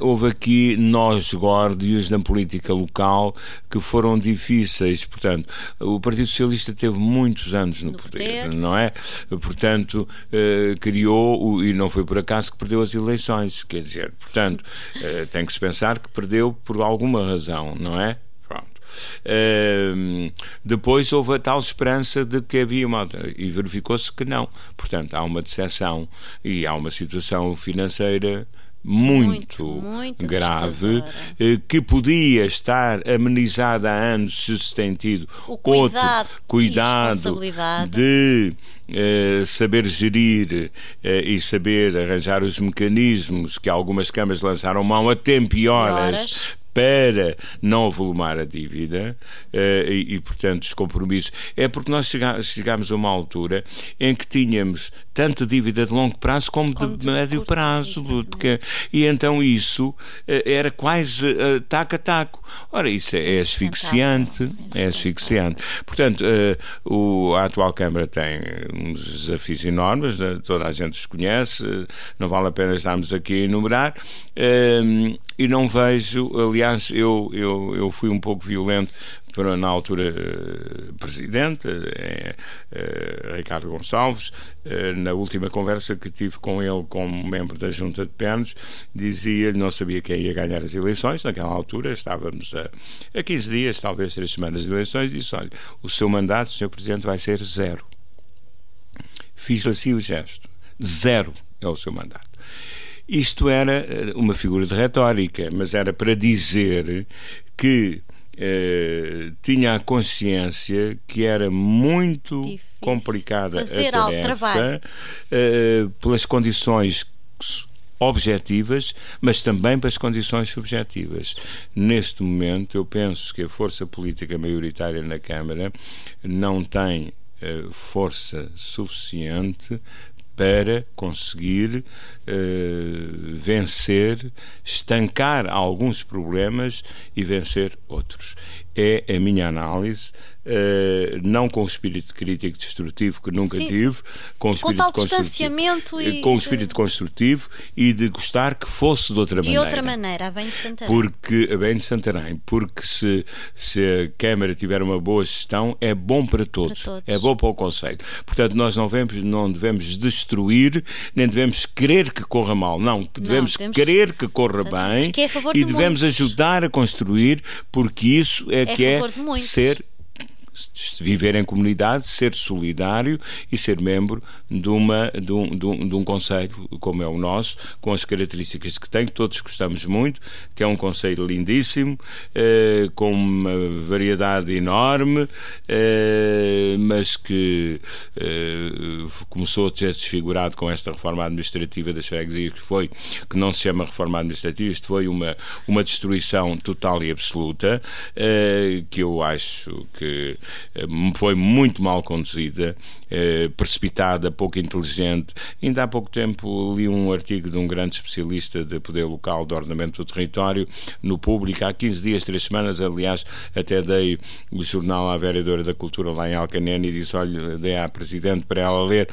houve aqui nós górdios na política local que foram difíceis. Portanto, o Partido Socialista teve muitos anos no, no poder, poder, não é? Portanto, uh, criou, e não foi por acaso que perdeu as eleições. Quer dizer, portanto, uh, tem que se pensar que perdeu por alguma razão não é? Uh, depois houve a tal esperança de que havia uma e verificou-se que não. Portanto, há uma decepção e há uma situação financeira muito, muito, muito grave assustadora. Eh, que podia estar amenizada há anos se se tem tido o cuidado, outro cuidado de uh, saber gerir uh, e saber arranjar os mecanismos que algumas câmaras lançaram mão a tempo e horas para não volumar a dívida uh, e, e, portanto, os compromissos, é porque nós chegámos a uma altura em que tínhamos tanto dívida de longo prazo como, como de, de, médio prazo. porque, e então isso uh, era quase uh, eh, taco a taco. Ora, isso é, é asfixiante. É asfixiante. Portanto, o, a atual Câmara tem uns desafios enormes, toda a gente os conhece, não vale a pena estarmos aqui a enumerar, e não vejo, aliás, Aliás, eu, eu, eu fui um pouco violento para, na altura, eh, presidente, eh, eh, Ricardo Gonçalves, na última conversa que tive com ele como membro da Junta de Pernos, dizia-lhe não sabia quem ia ganhar as eleições. Naquela altura estávamos a, a 15 dias, talvez 3 semanas de eleições, e disse: olha, o seu mandato, senhor presidente, vai ser zero. Fiz-lhe assim o gesto: zero é o seu mandato. Isto era eh, uma figura de retórica, mas era para dizer que eh, tinha a consciência que era muito Difícil. complicada Fazer a tarefa eh, pelas condições objetivas, mas também pelas condições subjetivas. Neste momento, eu penso que a força política maioritária na Câmara não tem eh, força suficiente para conseguir uh, vencer, estancar alguns problemas e vencer outros é a minha análise, uh, não com o espírito crítico destrutivo que nunca Sim. tive, com o espírito com tal distanciamento e com o espírito construtivo e de gostar que fosse de outra de maneira. De outra maneira, a bem de Santarém. Porque a bem de Santarém, porque se se a Câmara tiver uma boa gestão, é bom para todos, para todos. é bom para o Conselho. Portanto, nós não devemos, não devemos destruir, nem devemos querer que corra mal, não, devemos, não, devemos querer que corra bem é e devemos muitos. ajudar a construir, porque isso é é que é ser viver em comunidade, ser solidário e ser membro de, uma, de um, de um, de um conselho como é o nosso, com as características que tem, que todos gostamos muito, que é um conselho lindíssimo, eh, com uma variedade enorme, eh, mas que eh, começou a ser desfigurado com esta reforma administrativa das freguesias, que foi, que não se chama reforma administrativa, isto foi uma, uma destruição total e absoluta, eh, que eu acho que eh, foi muito mal conduzida, eh, precipitada, pouco inteligente. Ainda há pouco tempo li um artigo de um grande especialista de poder local de ordenamento do território no público, há 15 dias, 3 semanas, aliás, até dei o jornal à vereadora da Cultura lá em Alcanene e disse, olha, dei à Presidente para ela ler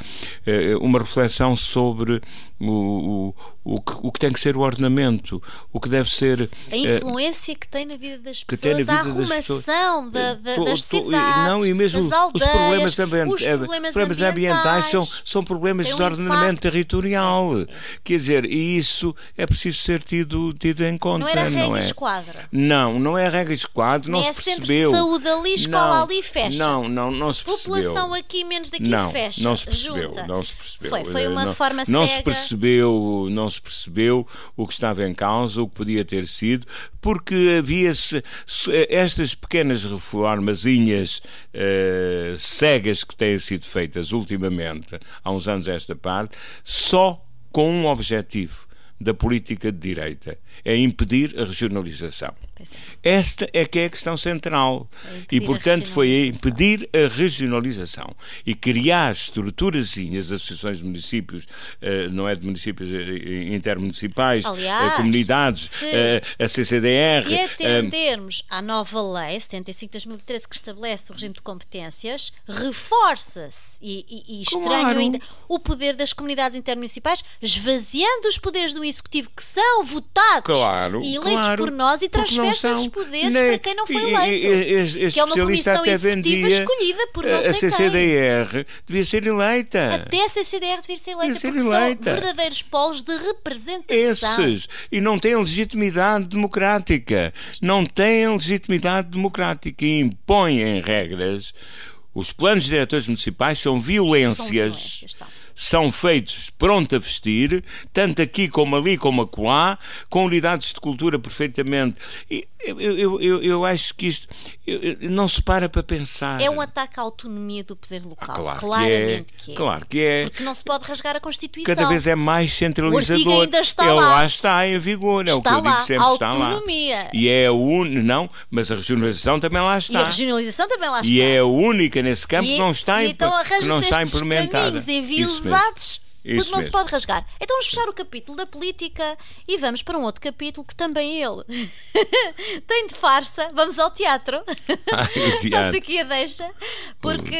eh, uma reflexão sobre o, o o que, o que tem que ser o ordenamento, o que deve ser. A eh, influência que tem na vida das pessoas, que vida a arrumação das, pessoas, da, da, eh, das cidades, não, e mesmo das aldeias, os problemas, eh, ambient, os problemas, problemas ambientais, são, são problemas de um ordenamento impacto. territorial. Quer dizer, e isso é preciso ser tido, tido em conta. Não era regra é? esquadra. Não, não é regra esquadra, não, não é se percebeu. de saúde ali, escola não, ali fecha. Não, não, não se percebeu. População aqui menos daqui não, fecha. Não se percebeu, Junta. não se percebeu. Foi, foi uma não, forma não cega. Não se percebeu, não se percebeu o que estava em causa, o que podia ter sido, porque havia-se estas pequenas reformazinhas eh, cegas que têm sido feitas ultimamente, há uns anos esta parte, só com um objetivo da política de direita é impedir a regionalização. É. Esta é que é a questão central. É e, portanto, foi impedir a regionalização e criar estruturazinhas, associações de municípios, eh, não é de municípios eh, eh, intermunicipais, Aliás, comunidades, se, a CCDR. Se atendermos à nova lei 75 de 2013 que estabelece o regime de competências, reforça-se e, e, e estranho claro. ainda o poder das comunidades intermunicipais, esvaziando os poderes do executivo que são votados claro, eleitos claro, por nós e transfere esses poderes nem, para quem não foi eleito. Este, este que é uma comissão executiva vendia, escolhida por não sei A CCDR quem. devia ser eleita. Até a CCDR devia ser eleita, devia ser eleita. são verdadeiros polos de representação. Esses. E não têm legitimidade democrática. Não têm legitimidade democrática e impõem regras. Os planos de diretores municipais são violências. São violências são são feitos pronto a vestir, tanto aqui como ali como acolá, com unidades de cultura perfeitamente. E eu, eu, eu, eu acho que isto não se para para pensar. É um ataque à autonomia do poder local. Ah, claro claramente que é, que é, Claro que é. Porque não se pode rasgar a Constituição. Cada vez é mais centralizador. O ainda está Ele é, lá. lá está em vigor, é está o que eu digo sempre, a autonomia. autonomia. E é o único não, mas a regionalização também lá está. E a regionalização também lá está. E é a única nesse campo e, que não está, e imp... então que não está implementada. Caminhos enviosados isso porque não mesmo. se pode rasgar. Então vamos fechar o capítulo da política e vamos para um outro capítulo que também ele tem de farsa. Vamos ao teatro. Ai, se aqui a deixa. Porque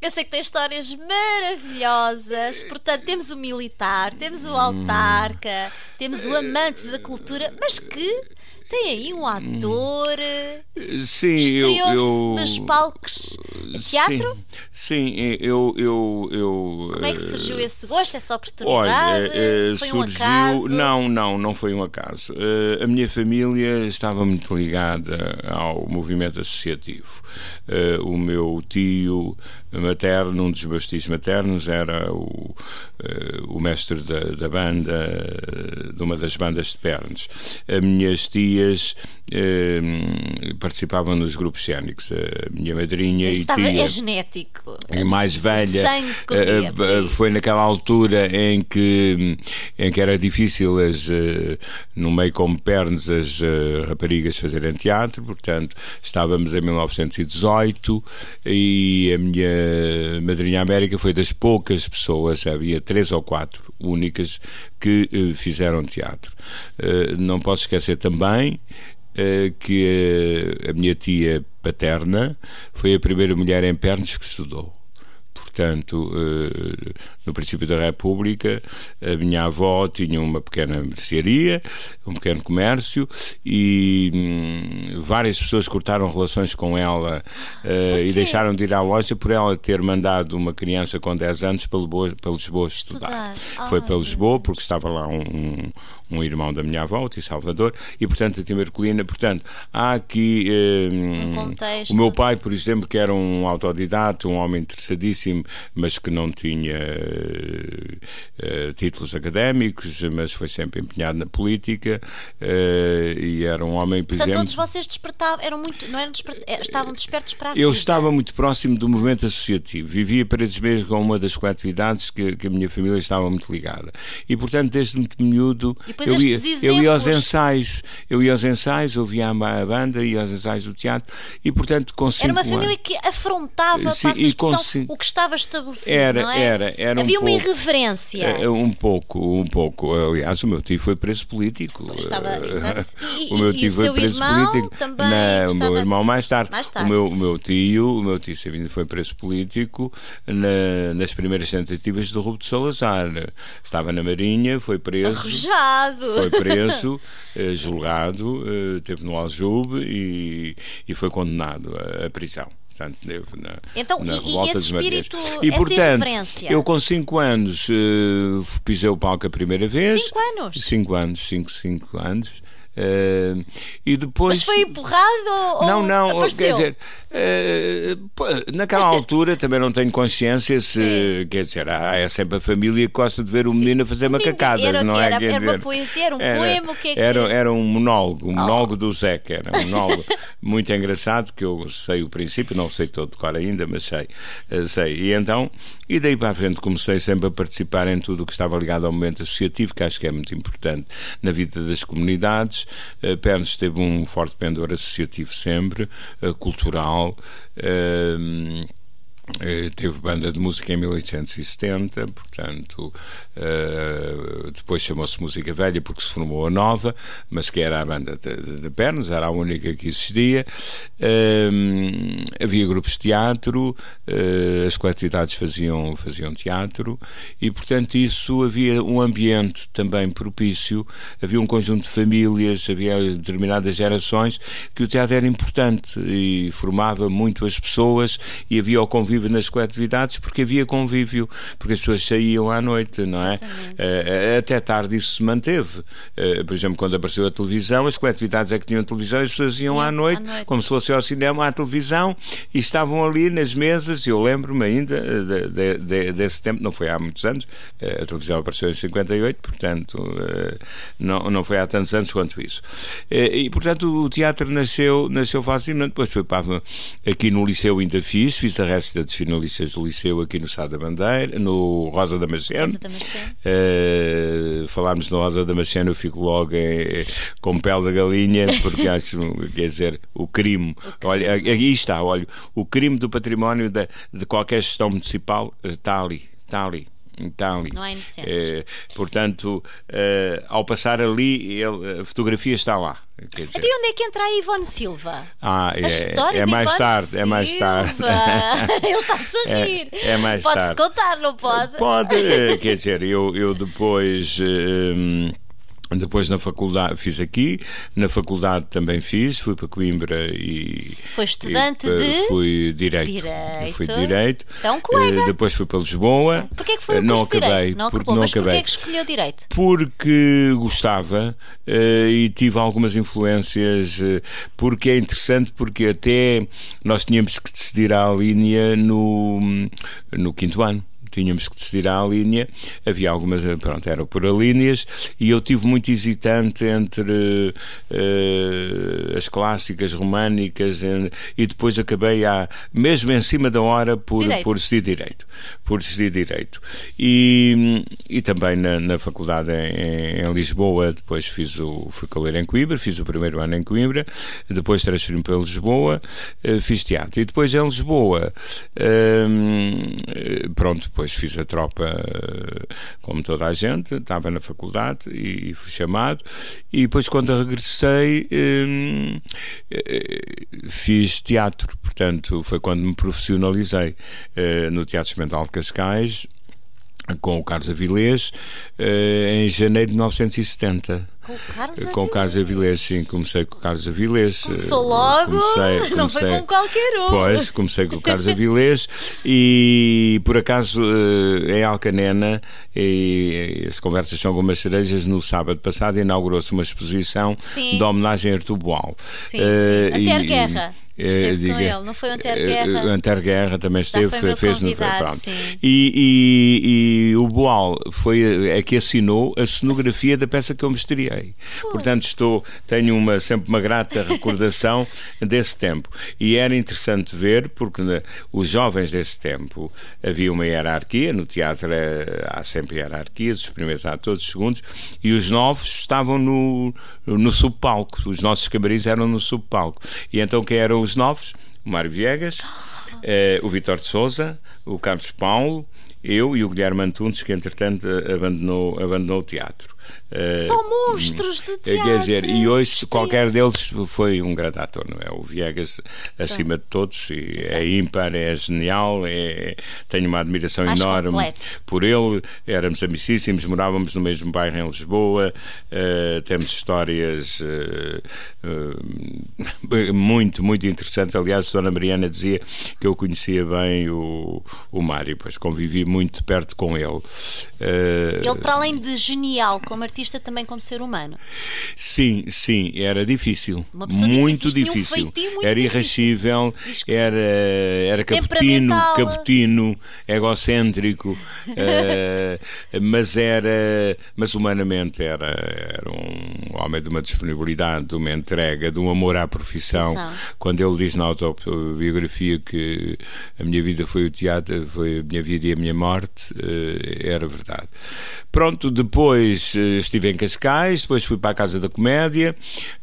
eu sei que tem histórias maravilhosas. Portanto, temos o militar, temos o autarca, temos o amante da cultura, mas que tem aí um ator. Eh, sim, eu. eu dos palcos é teatro? Sim, sim eu, eu, eu. Como é que eh, surgiu esse gosto, essa eh, oportunidade? Olha, foi surgiu. Um acaso? Não, não, não foi um acaso. A minha família estava muito ligada ao movimento associativo. O meu tio materno, um dos meus tios maternos era o, eh, o mestre da, da, banda, eh, de uma das bandas de pernas. As minhas tias eh, participavam nos grupos cénicos. A minha madrinha Isso e estava, tia... É genético. E mais velha. foi naquela altura em que, em que era difícil, as, no meio como pernas, as raparigas fazerem teatro, portanto, estávamos em 1918 e a minha eh, Madrinha América foi das poucas pessoas, havia três ou quatro únicas, que uh, fizeram teatro. Uh, não posso esquecer também que a minha tia paterna foi a primeira mulher em pernas que estudou portanto no princípio da República, a minha avó tinha uma pequena mercearia, um pequeno comércio e hum, várias pessoas cortaram relações com ela uh, e deixaram de ir à loja por ela ter mandado uma criança com 10 anos para Lisboa, para Lisboa estudar. estudar. Foi ah, para Lisboa porque estava lá um, um, irmão da minha avó, o Tio Salvador, e portanto a Timercolina. Portanto, há aqui. Hum, um, o meu pai, por exemplo, que era um autodidata, um homem interessadíssimo, mas que não tinha eh, títulos académicos, mas foi sempre empenhado na política eh, e era um homem, por Portanto, exemplo. todos vocês despertavam, eram muito, não eram desper, eh, estavam despertos para a vida. Eu estava muito próximo do movimento associativo, vivia para mesmo com uma das coletividades que, que, a minha família estava muito ligada. E, portanto, desde muito miúdo, eu ia, eu ia aos ensaios, eu ia aos ensaios, ouvia a banda, ia aos ensaios do teatro e, portanto, com Era uma família anos, que afrontava, Sim, e com, o que estava estabelecido, era, não é? Era, era, era um Havia um uma pouco, irreverência. Eh, eh, um pouco, um pouco. Aliás, o meu tio foi preso político. Estava, eh, e, o meu tio e foi preso político. Também na, o meu irmão assim, mais tarde. mais tarde. O, meu, o meu tio, o meu tio Sabino foi preso político na, nas primeiras tentativas de roubo de Salazar. Estava na Marinha, foi preso. Arrojado. Foi preso, julgado, eh, teve no Aljube e, e foi condenado à prisão portanto, na, então, na e, Revolta e dos Madeirenses. E, portanto, referência? eu com 5 anos uh, pisei o palco a primeira vez. 5 anos? 5 anos, 5, 5 anos. Uh, e depois... Mas foi empurrado ou Não, não, apareceu? quer dizer, uh, naquela altura também não tenho consciência se, Sim. quer dizer, há, é sempre a família que gosta de ver o Sim. menino a fazer macacadas, não é? Era, quer era dizer, uma poesia, era um era, poema, o que é que... Era, é? era um monólogo, um oh. monólogo oh. do Zé era um monólogo muito engraçado que eu sei o princípio, não sei todo claro ainda, mas sei, eh, sei. E então e daí para a frente comecei sempre a participar em tudo o que estava ligado ao momento associativo, que acho que é muito importante na vida das comunidades. Uh, eh, Pernes teve um forte pendor associativo sempre, uh, cultural. Uh, eh, teve banda de música em 1870, portanto, eh, depois chamou-se Música Velha porque se formou a nova, mas que era a banda de, de pernas, era a única que existia. Eh, havia grupos de teatro, as coletividades faziam, faziam teatro e, portanto, isso havia um ambiente também propício, havia um conjunto de famílias, havia determinadas gerações que o teatro era importante e formava muito as pessoas e havia o convívio nas coletividades, porque havia convívio, porque as pessoas saíam à noite, não é? Uh, até tarde isso se manteve. Uh, por exemplo, quando apareceu a televisão, as coletividades é que tinham televisão, as pessoas iam Sim, à, noite, à, noite, como se fosse ao cinema, à televisão, e estavam ali nas mesas, eu lembro-me ainda de, de, de, desse tempo, não foi há muitos anos, a televisão apareceu em 58, portanto, não, não foi há tantos anos quanto isso. E, portanto, o teatro nasceu, nasceu facilmente, depois foi para, aqui no Liceu ainda fiz, fiz a resta dos finalistas do Liceu aqui no Sá da Bandeira, no Rosa da Machena. Uh, falámos no Rosa da Machena, eu fico logo em, eh, com pele da galinha, porque acho, quer dizer, o crime. Olha, eh, aí está, olha, o crime do património de, de qualquer gestão municipal eh, está ali, está ali. Então, não há é inocentes. Eh, portanto, eh, ao passar ali, ele, a fotografia está lá. Quer dizer... Até então, onde é que entra a Ivone Silva? Ah, é, é, é, mais tarde, Silva. é mais tarde. Ele está a sorrir. É, é mais Pode-se tarde. Pode-se contar, não pode? Pode, quer dizer, eu, eu depois. Hum, depois na faculdade fiz aqui, na faculdade também fiz, fui para Coimbra e foi estudante e, eh, de fui direito, direito. fui direito. Então colega. Eh, depois fui para Lisboa. Porquê que foi eh, não acabei, direito? Não porque acabou, não mas acabei. Porquê que escolheu direito? Porque gostava e tive algumas influências. Porque é interessante porque até nós tínhamos que decidir a linha no no quinto ano tínhamos que decidir a linha, havia algumas, eh, pronto, eram por alíneas, e eu tive muito hesitante entre eh, as clássicas românicas e depois acabei a mesmo em cima da hora por direito. por decidir direito, por decidir direito e, e também na, na faculdade em, em, Lisboa depois fiz o fui calor em Coimbra, fiz o primeiro ano em Coimbra, depois transferi-me para Lisboa, eh, fiz teatro e depois em Lisboa hum, pronto depois fiz a tropa eh, como toda a gente estava na faculdade e fui chamado e depois quando regressei hum, eh, fiz teatro, portanto, foi quando me profissionalizei eh, no Teatro Experimental de Cascais, com o Carlos Avilés, eh, em janeiro de 1970. Com o Carlos Com o Carlos Avilés, sim, comecei com o Carlos Avilés. Começou eh, logo, comecei, comecei, não foi com qualquer um. Pois, comecei com o Carlos Avilés e por acaso eh, em Alcanena, e eh, as conversas são algumas cerejas, no sábado passado inaugurou-se uma exposição sim. de homenagem a Artubual. Sim, sim. Até e, a guerra. E, Esteve eh, diga, com ele, não foi o Anterguerra? Eh, eh, o Anterguerra também esteve, foi fez no pronto. E, e, e, o Boal foi, é que assinou a cenografia da peça que eu misteriei. Portanto, estou, tenho uma, sempre uma grata recordação desse tempo. E era interessante ver, porque na, né, os jovens desse tempo havia uma hierarquia, no teatro há sempre hierarquias, os primeiros há todos os segundos, e os novos estavam no, no subpalco, os nossos camarins eram no subpalco. E então, quem eram os os novos, o Mário Viegas, eh, o Vitor de Souza, o Carlos Paulo, eu e o Guilherme Antunes, que entretanto abandonou, abandonou o teatro. Eh, São monstros de teatro. Eh, quer dizer, e hoje é qualquer deles foi um grande ator, não é? O Viegas acima tá. de todos, e é ímpar, é genial, é, tenho uma admiração enorme completo. por ele. Éramos amicíssimos, morávamos no mesmo bairro em Lisboa, uh, temos histórias uh, uh, muito, muito interessantes. Aliás, a Dona Mariana dizia que eu conhecia bem o, o Mário, pois convivi muito perto com ele. ele, para além de genial como como artista, também como ser humano. Sim, sim, era difícil. muito difícil. Um muito era irrascível, era, era caputino caputino egocêntrico, uh, mas era, mas humanamente era, era um homem de uma disponibilidade, de uma entrega, de um amor à profissão. Quando ele diz na autobiografia que a minha vida foi o teatro, foi a minha vida e a minha morte, uh, era verdade. Pronto, depois eh, estive em Cascais, depois fui para a Casa da Comédia,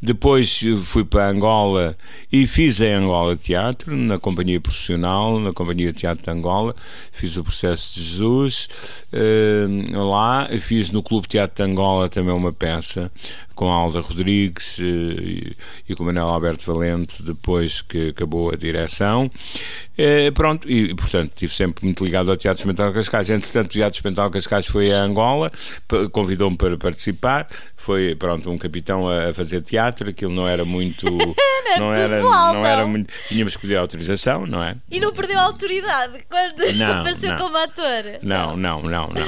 depois fui para Angola e fiz em Angola teatro, na Companhia Profissional, na Companhia Teatro de Angola, fiz o Processo de Jesus, eh, lá fiz no Clube Teatro de Angola também uma peça com Alda Rodrigues eh, e, com Manuel Alberto Valente depois que acabou a direção. E, eh, pronto, e portanto estive sempre muito ligado ao Teatro Experimental Cascais. Entretanto, o Teatro Experimental Cascais foi a Angola, convidou-me para participar. Foi, pronto, um capitão a, fazer teatro, aquilo não era muito. É não era, não, era muito. Tínhamos que pedir autorização, não é? E não perdeu a autoridade quando não, apareceu não. como ator. Não, não, não, não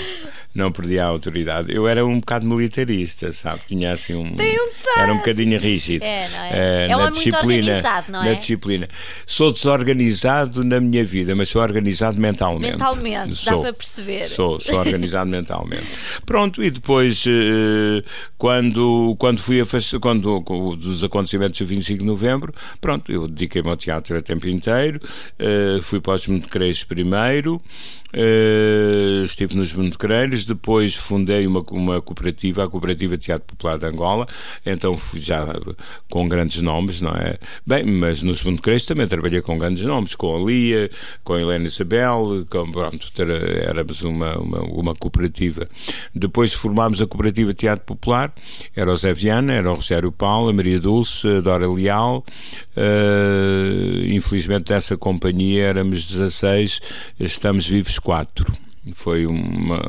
não perdia a autoridade. Eu era um bocado militarista, sabe? Tinha assim um. Tentas. Era um bocadinho rígido. É, não é? Uh, é na disciplina, não é? Na disciplina. Sou desorganizado na minha vida, mas sou organizado mentalmente. Mentalmente, sou, dá para perceber. Sou, sou organizado mentalmente. Pronto, e depois, eh, quando, quando fui afastado, quando dos acontecimentos do 25 de novembro, pronto, eu dediquei-me ao teatro a tempo inteiro, eh, fui para os Monte Creixo primeiro, Uh, estive nos Montecareiros, depois fundei uma, uma cooperativa, a Cooperativa Teatro Popular de Angola, então fui já com grandes nomes, não é? Bem, mas nos Montecareiros também trabalhei com grandes nomes, com a Lia, com a Helena Isabel, com, pronto, ter, éramos uma, uma, uma, cooperativa. Depois formámos a Cooperativa Teatro Popular, era o Zé Viana, era o Rogério Paulo, a Maria Dulce, a Dora Leal, uh, infelizmente dessa companhia éramos 16, estamos vivos quatro. Foi uma.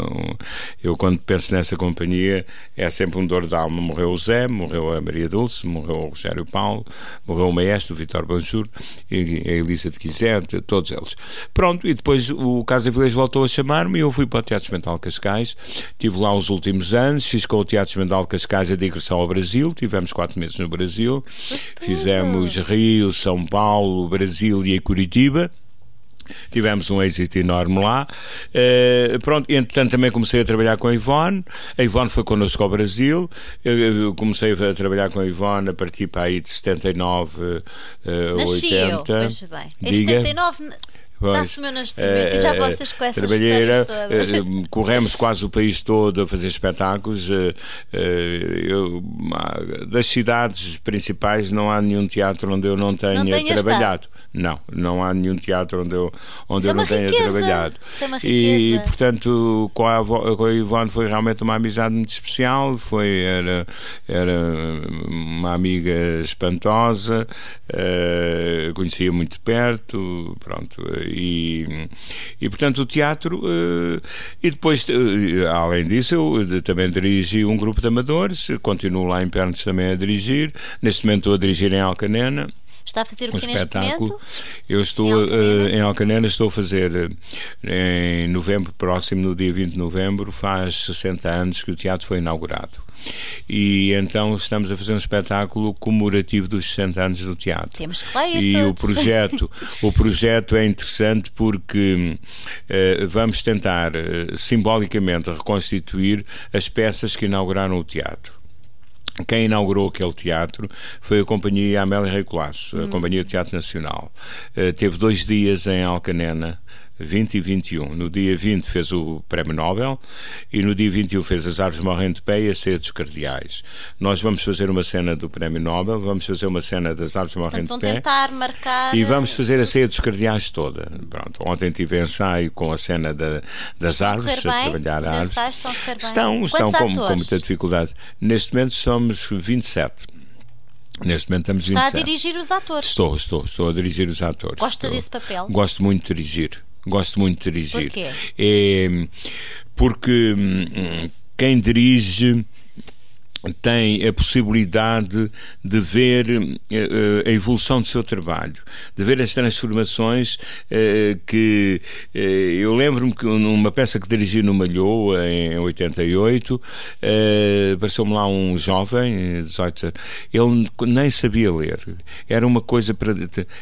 Eu, quando penso nessa companhia, é sempre um dor de alma. Morreu o Zé, morreu a Maria Dulce, morreu o Rogério Paulo, morreu o Maestro, o Vitor Banjur, a Elisa de Quisete, todos eles. Pronto, e depois o Casa Vilês voltou a chamar-me e eu fui para o Teatro Mental Cascais. Estive lá os últimos anos, fiz com o Teatro Mental Cascais a digressão ao Brasil. Tivemos quatro meses no Brasil. Fizemos Rio, São Paulo, Brasília e Curitiba tivemos um êxito enorme lá. Uh, pronto, entretanto também comecei a trabalhar com a Ivone, a Ivone foi connosco ao Brasil, eu, eu comecei a trabalhar com a Ivone a partir para aí de 79, uh, Nasci 80. Eu, bem. Diga. Em 79 Pois, o meu nascimento é, e já é, vocês com essas é, todas. corremos quase o país todo a fazer espetáculos. Eu, das cidades principais não há nenhum teatro onde eu não tenha não trabalhado. Não, não há nenhum teatro onde eu, onde eu não tenha riqueza. trabalhado. Isso é uma E, portanto, com a, com a Ivone foi realmente uma amizade muito especial. Foi, era, era uma amiga espantosa eh, conhecia muito perto, pronto, e, e portanto o teatro, uh, e depois, uh, além disso, eu também dirigi um grupo de amadores, continuo lá em Pernas também a dirigir, neste momento estou a dirigir em Alcanena, Está a fazer o que neste espetáculo. Eu estou em Alcanena. Uh, em Alcanena. estou a fazer em novembro próximo, no dia 20 de novembro, faz 60 anos que o teatro foi inaugurado. E então estamos a fazer um espetáculo comemorativo dos 60 anos do teatro. Temos que ler E todos. o projeto, o projeto é interessante porque uh, vamos tentar uh, simbolicamente reconstituir as peças que inauguraram o teatro. Quem inaugurou aquele teatro foi a Companhia Amélia Recolasso, a hum. Companhia do Teatro Nacional. Uh, teve dois dias em Alcanena, e 21. No dia 20 fez o Prémio Nobel e no dia 21 fez As Árvores morrendo de Pé e A Ceia dos Cardeais. Nós vamos fazer uma cena do Prémio Nobel, vamos fazer uma cena das Árvores morrendo de Pé. tentar marcar. E vamos fazer a Ceia dos Cardeais toda. Pronto, ontem tive ensaio com a cena da, das árvores, a trabalhar Os árvores. Estão, estão, estão com, com muita dificuldade. Neste momento somos 27. Neste momento estamos Está 27. a dirigir os atores. Estou, estou, estou a dirigir os atores. Gosta estou, desse papel? Gosto muito de dirigir gosto muito de dirigir. Por quê? É, porque hum, hum quem dirige tem a possibilidade de ver eh, eh, a evolução do seu trabalho, de ver as transformações eh, que eu lembro-me que numa peça que dirigi no Malhou em 88 apareceu-me lá um jovem 18 ele nem sabia ler era uma coisa para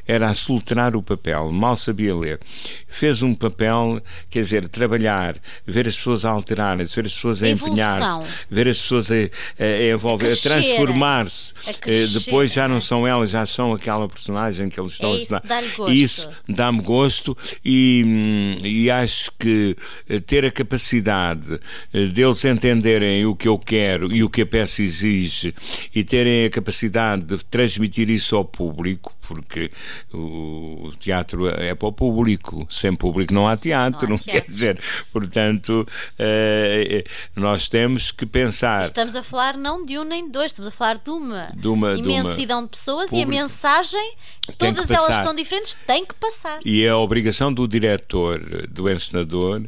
era a soltrar o papel, mal sabia ler fez um papel quer dizer, trabalhar, ver as pessoas a alterarem-se, ver as pessoas a empenhar-se ver as pessoas a, a envolver, a é. transformar-se. Eh, depois já é. não são elas, já são aquela personagem que eles estão é isso, a estudar. Dá isso dá-me gosto e, hum, e acho que eh, ter a capacidade eh, deles entenderem o que eu quero e o que a peça exige e terem a capacidade de transmitir isso ao público porque o, teatro é para o público, sem público não há teatro, não, há é? teatro. quer dizer, portanto, eh, eh, nós temos que pensar. Estamos a falar não de um nem de dois, estamos a falar de uma, de uma imensidão de, uma de pessoas público. e a mensagem, todas elas são diferentes, tem que passar. E a obrigação do diretor, do encenador,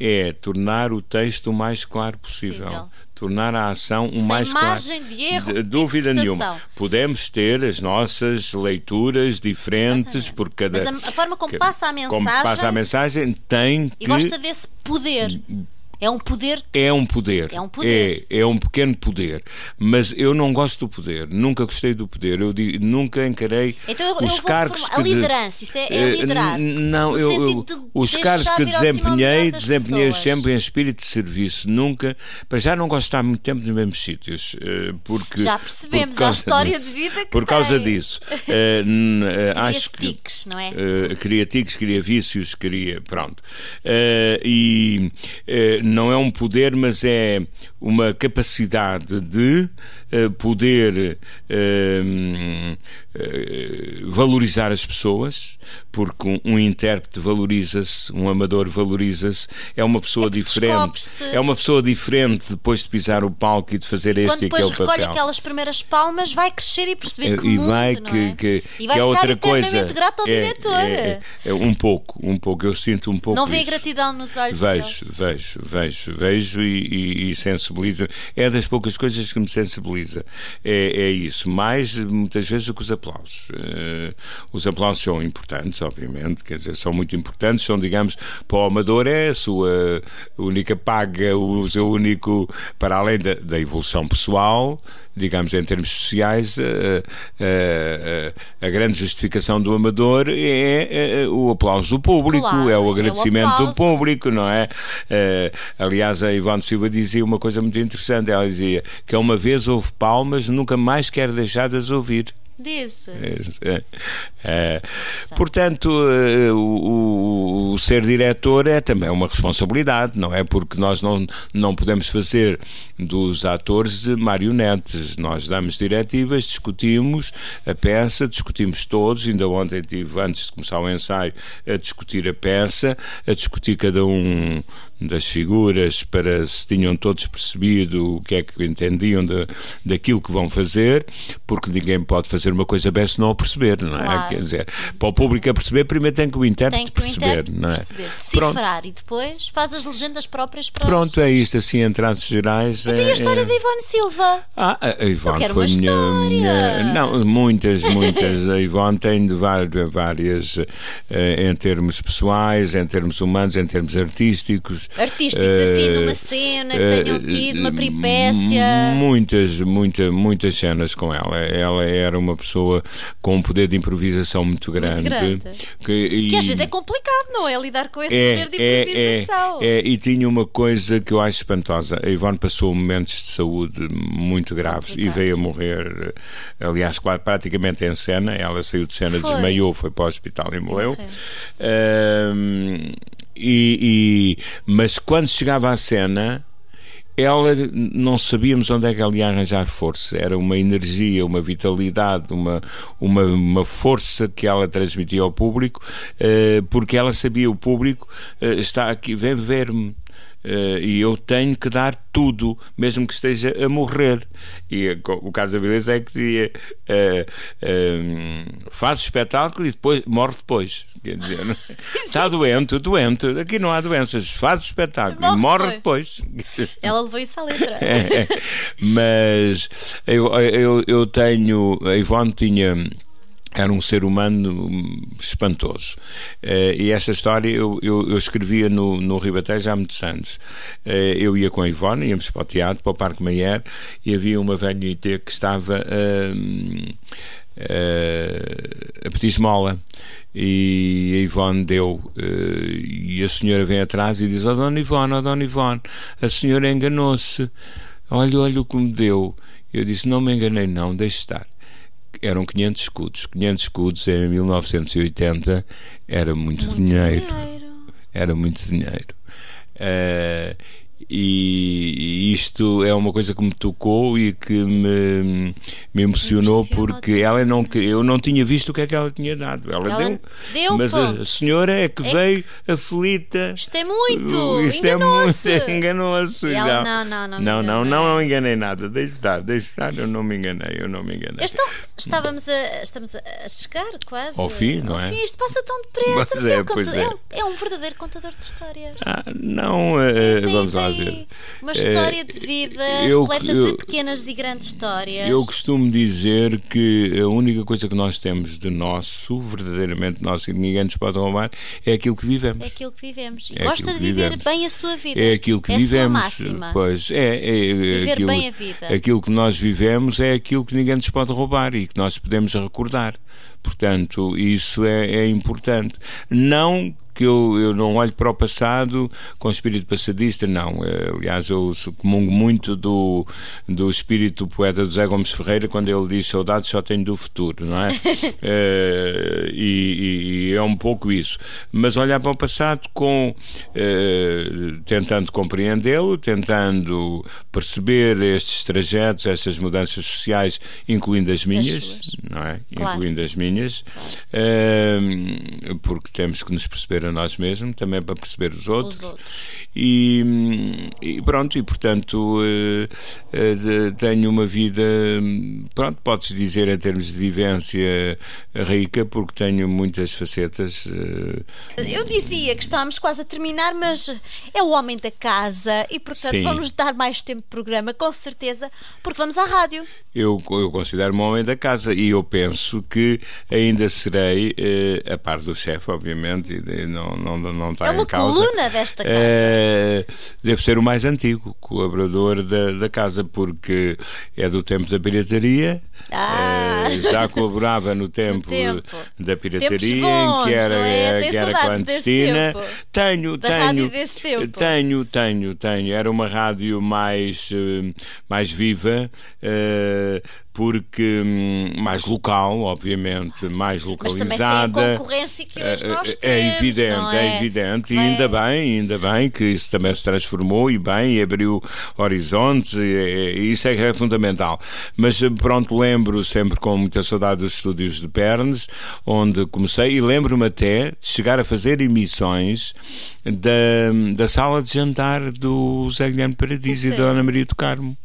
é tornar o texto o mais claro possível. possível tornar a ação o Sem mais margem de erro, de, dúvida nenhuma. Podemos ter as nossas leituras diferentes Exatamente. por cada. Mas a, a forma como que, passa a mensagem. Como passa a mensagem tem que. E gosta desse poder hum, é um poder. É um poder. É um poder. É, é, um pequeno poder. Mas eu não gosto do poder. Nunca gostei do poder. Eu digo, nunca encarei então, os cargos que. A liderança, isso é, é eh, liderar. Não, eu, eu os cargos que assim desempenhei, desempenhei pessoas. sempre em espírito de serviço. Nunca. Para já não gosto de estar muito tempo nos mesmos sítios. Eh, porque, já percebemos por a história disso, de vida que Por causa tem. disso. uh, acho que. Tiques, não é? Uh, cria tiques, cria vícios, cria. Pronto. Uh, e. Uh, não é um poder, mas é uma capacidade de eh, poder ehm, eh, valorizar as pessoas, porque um, um intérprete valoriza-se, um amador valoriza-se, é uma pessoa é diferente. É uma pessoa diferente depois de pisar o palco e de fazer este e aquele papel. Quando depois recolhe aquelas primeiras palmas, vai crescer e perceber eh, que e o mundo, vai, é? que, e vai que é outra coisa. grato ao é, diretor. É, é, é, um pouco, um pouco. Eu sinto um pouco. Não vê gratidão nos olhos. Vejo, vejo, vejo, vejo, vejo e, e, e senso sensibiliza. É das poucas coisas que me sensibiliza. É, é isso. Mais, muitas vezes, do que os aplausos. Uh, os aplausos são importantes, obviamente, quer dizer, são muito importantes, são, digamos, para o amador é a sua única paga, o seu único, para além da, da evolução pessoal, digamos, em termos sociais, uh, uh, a grande justificação do amador é, é, é o aplauso do público, claro, é o agradecimento é o do público, não é? aliás, a Ivone Silva dizia uma coisa coisa muito interessante. Ela dizia que uma vez ouve palmas, nunca mais quer deixar de as ouvir. Disse. É, é, é. portanto, eh, o, o, o, ser diretor é também uma responsabilidade, não é? Porque nós não, não podemos fazer dos atores marionetes. Nós damos diretivas, discutimos a peça, discutimos todos. Ainda ontem tive, antes de começar o ensaio, a discutir a peça, a discutir cada um das figuras para se tinham todos percebido o que é que entendiam de, daquilo que vão fazer, porque ninguém pode fazer uma coisa bem se não a perceber, não é? Claro. Quer dizer, para o público a perceber, primeiro tem que o intérprete que perceber, o intérprete não é? Perceber, decifrar e depois faz as legendas próprias para Pronto, é isto, assim, em traços gerais. Eu é, a história é... de Ivone Silva. Ah, a Ivone foi minha, minha, Não, muitas, muitas. a Ivone tem de várias, várias eh, em termos pessoais, em termos humanos, em termos artísticos artísticos. uh, assim, eh, numa cena que uh, tenham tido, uma peripécia. Muitas, muitas, muitas cenas com ela. Ela era uma pessoa com um poder de improvisação muito grande. Muito grande. Que, que às vezes é complicado, não é? Lidar com esse é, poder de é, é, improvisação. É, é, e tinha uma coisa que eu acho espantosa. A Ivone passou momentos de saúde muito graves e veio a morrer, aliás, quase, praticamente em cena. Ela saiu de cena, foi. desmaiou, foi para o hospital e morreu. Okay. E, e, mas quando chegava à cena, ela não sabíamos onde é que ela ia arranjar força. Era uma energia, uma vitalidade, uma, uma, uma força que ela transmitia ao público, uh, porque ela sabia o público uh, está aqui, vem ver-me uh, e eu tenho que dar tudo, mesmo que esteja a morrer. E eh, o o Carlos Avilés é que dizia, uh, faz o espetáculo e depois morre depois. Quer dizer, é? está doente, doente, aqui não há doenças, faz o espetáculo morre e morre depois. depois. Ela levou isso à letra. É. Mas eu, eu, eu tenho, a Ivone tinha era um ser humano hum, espantoso. Eh, e essa história eu, eu, eu, escrevia no, no Ribatejo há muitos anos. Eh, eu ia com a Ivone, íamos para o teatro, para o Parque Mayer, e havia uma velha IT que estava a hum, eh, a pedir esmola. E a Ivone deu. e a senhora vem atrás e diz: Ó oh, Dona Ivone, ó oh, Dona Ivone, a senhora enganou-se. Olha, olha o que me deu. Eu disse: Não me enganei, não, deixe estar eram 500 escudos. 500 escudos em 1980 era muito, muito dinheiro. dinheiro. Era muito dinheiro. Uh, e, isto é uma coisa que me tocou e que me, me emocionou porque ela não eu não tinha visto o que é que ela tinha dado ela, ela deu, deu, mas pô. a senhora é que é veio que... aflita isto é muito isto enganou-se é enganou não não não não não, não, não, não enganei nada deixe estar deixe estar eu não me enganei eu não me enganei Estou, estávamos a, estamos a chegar quase ao fim não é fim. isto passa tão depressa é, é, é, um é, um verdadeiro contador de histórias ah, não uh, vamos lá a Uma é, história de vida eu, repleta eu, de pequenas e grandes histórias. Eu costumo dizer que a única coisa que nós temos de nosso, verdadeiramente nosso, e ninguém nos pode roubar, é aquilo que vivemos. É aquilo que vivemos. E é gosta de viver vivemos. bem a sua vida. É aquilo que é vivemos. A sua máxima. Pois é, é, é viver aquilo, bem a vida. Aquilo que nós vivemos é aquilo que ninguém nos pode roubar e que nós podemos recordar. Portanto, isso é, é importante. Não que eu, eu não olho para o passado com espírito passadista, não. Eh, aliás, eu comungo muito do, do espírito do poeta José Gomes Ferreira quando ele diz saudades só tenho do futuro, não é? é e, e, é um pouco isso. Mas olhar para o passado com é, tentando compreendê-lo, tentando perceber estes trajetos, estas mudanças sociais, incluindo as minhas, as não é? Claro. Incluindo as minhas, é, porque temos que nos perceber para nós mesmos, também para perceber os outros. Os outros. E, e, pronto, e portanto eh, eh, tenho uma vida, pronto, podes dizer em termos de vivência rica, porque tenho muitas facetas. Eh, eu dizia que estávamos quase a terminar, mas é o homem da casa e portanto Sim. vamos dar mais tempo de programa, com certeza, porque vamos à rádio. Eu, eu considero-me homem da casa e eu penso que ainda serei, a par do chefe, obviamente, e, não, não, não está é em causa. É uma coluna desta casa. É, deve ser o mais antigo colaborador da, da casa, porque é do tempo da pirataria. Ah. É, já colaborava no tempo, tempo. da pirataria, bons, em que era, é? Eh, que era clandestina. Tenho, da tenho, tenho, tenho, tenho, tenho. Era uma rádio mais, eh, mais viva porque hum, mais local, obviamente, mais localizada. Mas também sem a concorrência que hoje eh, nós eh, é temos, é evidente, é? é? evidente, e ainda bem, ainda bem que isso também se transformou e bem, e abriu horizontes, e, e isso é que é fundamental. Mas eh, pronto, lembro sempre com muita saudade dos estúdios de Pernes, onde comecei, e lembro-me até de chegar a fazer emissões da, da sala de jantar do Zé Guilherme Paradis e da Ana Maria do Carmo,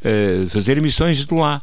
uh, fazer emissões de lá.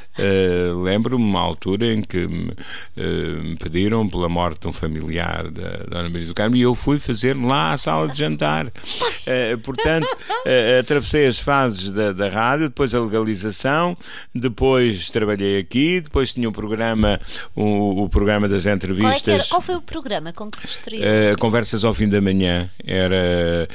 Eh, lembro-me uma altura em que me, uh, me, pediram pela morte de um familiar da, dona Ana Maria do Carmo e eu fui fazer lá à sala de jantar. Uh, portanto, atravessei as fases da, da rádio, depois a legalização, depois trabalhei aqui, depois tinha o um programa, o, o, programa das entrevistas. Qual, é Qual, foi o programa com que se estreou? Conversas ao fim da manhã. Era,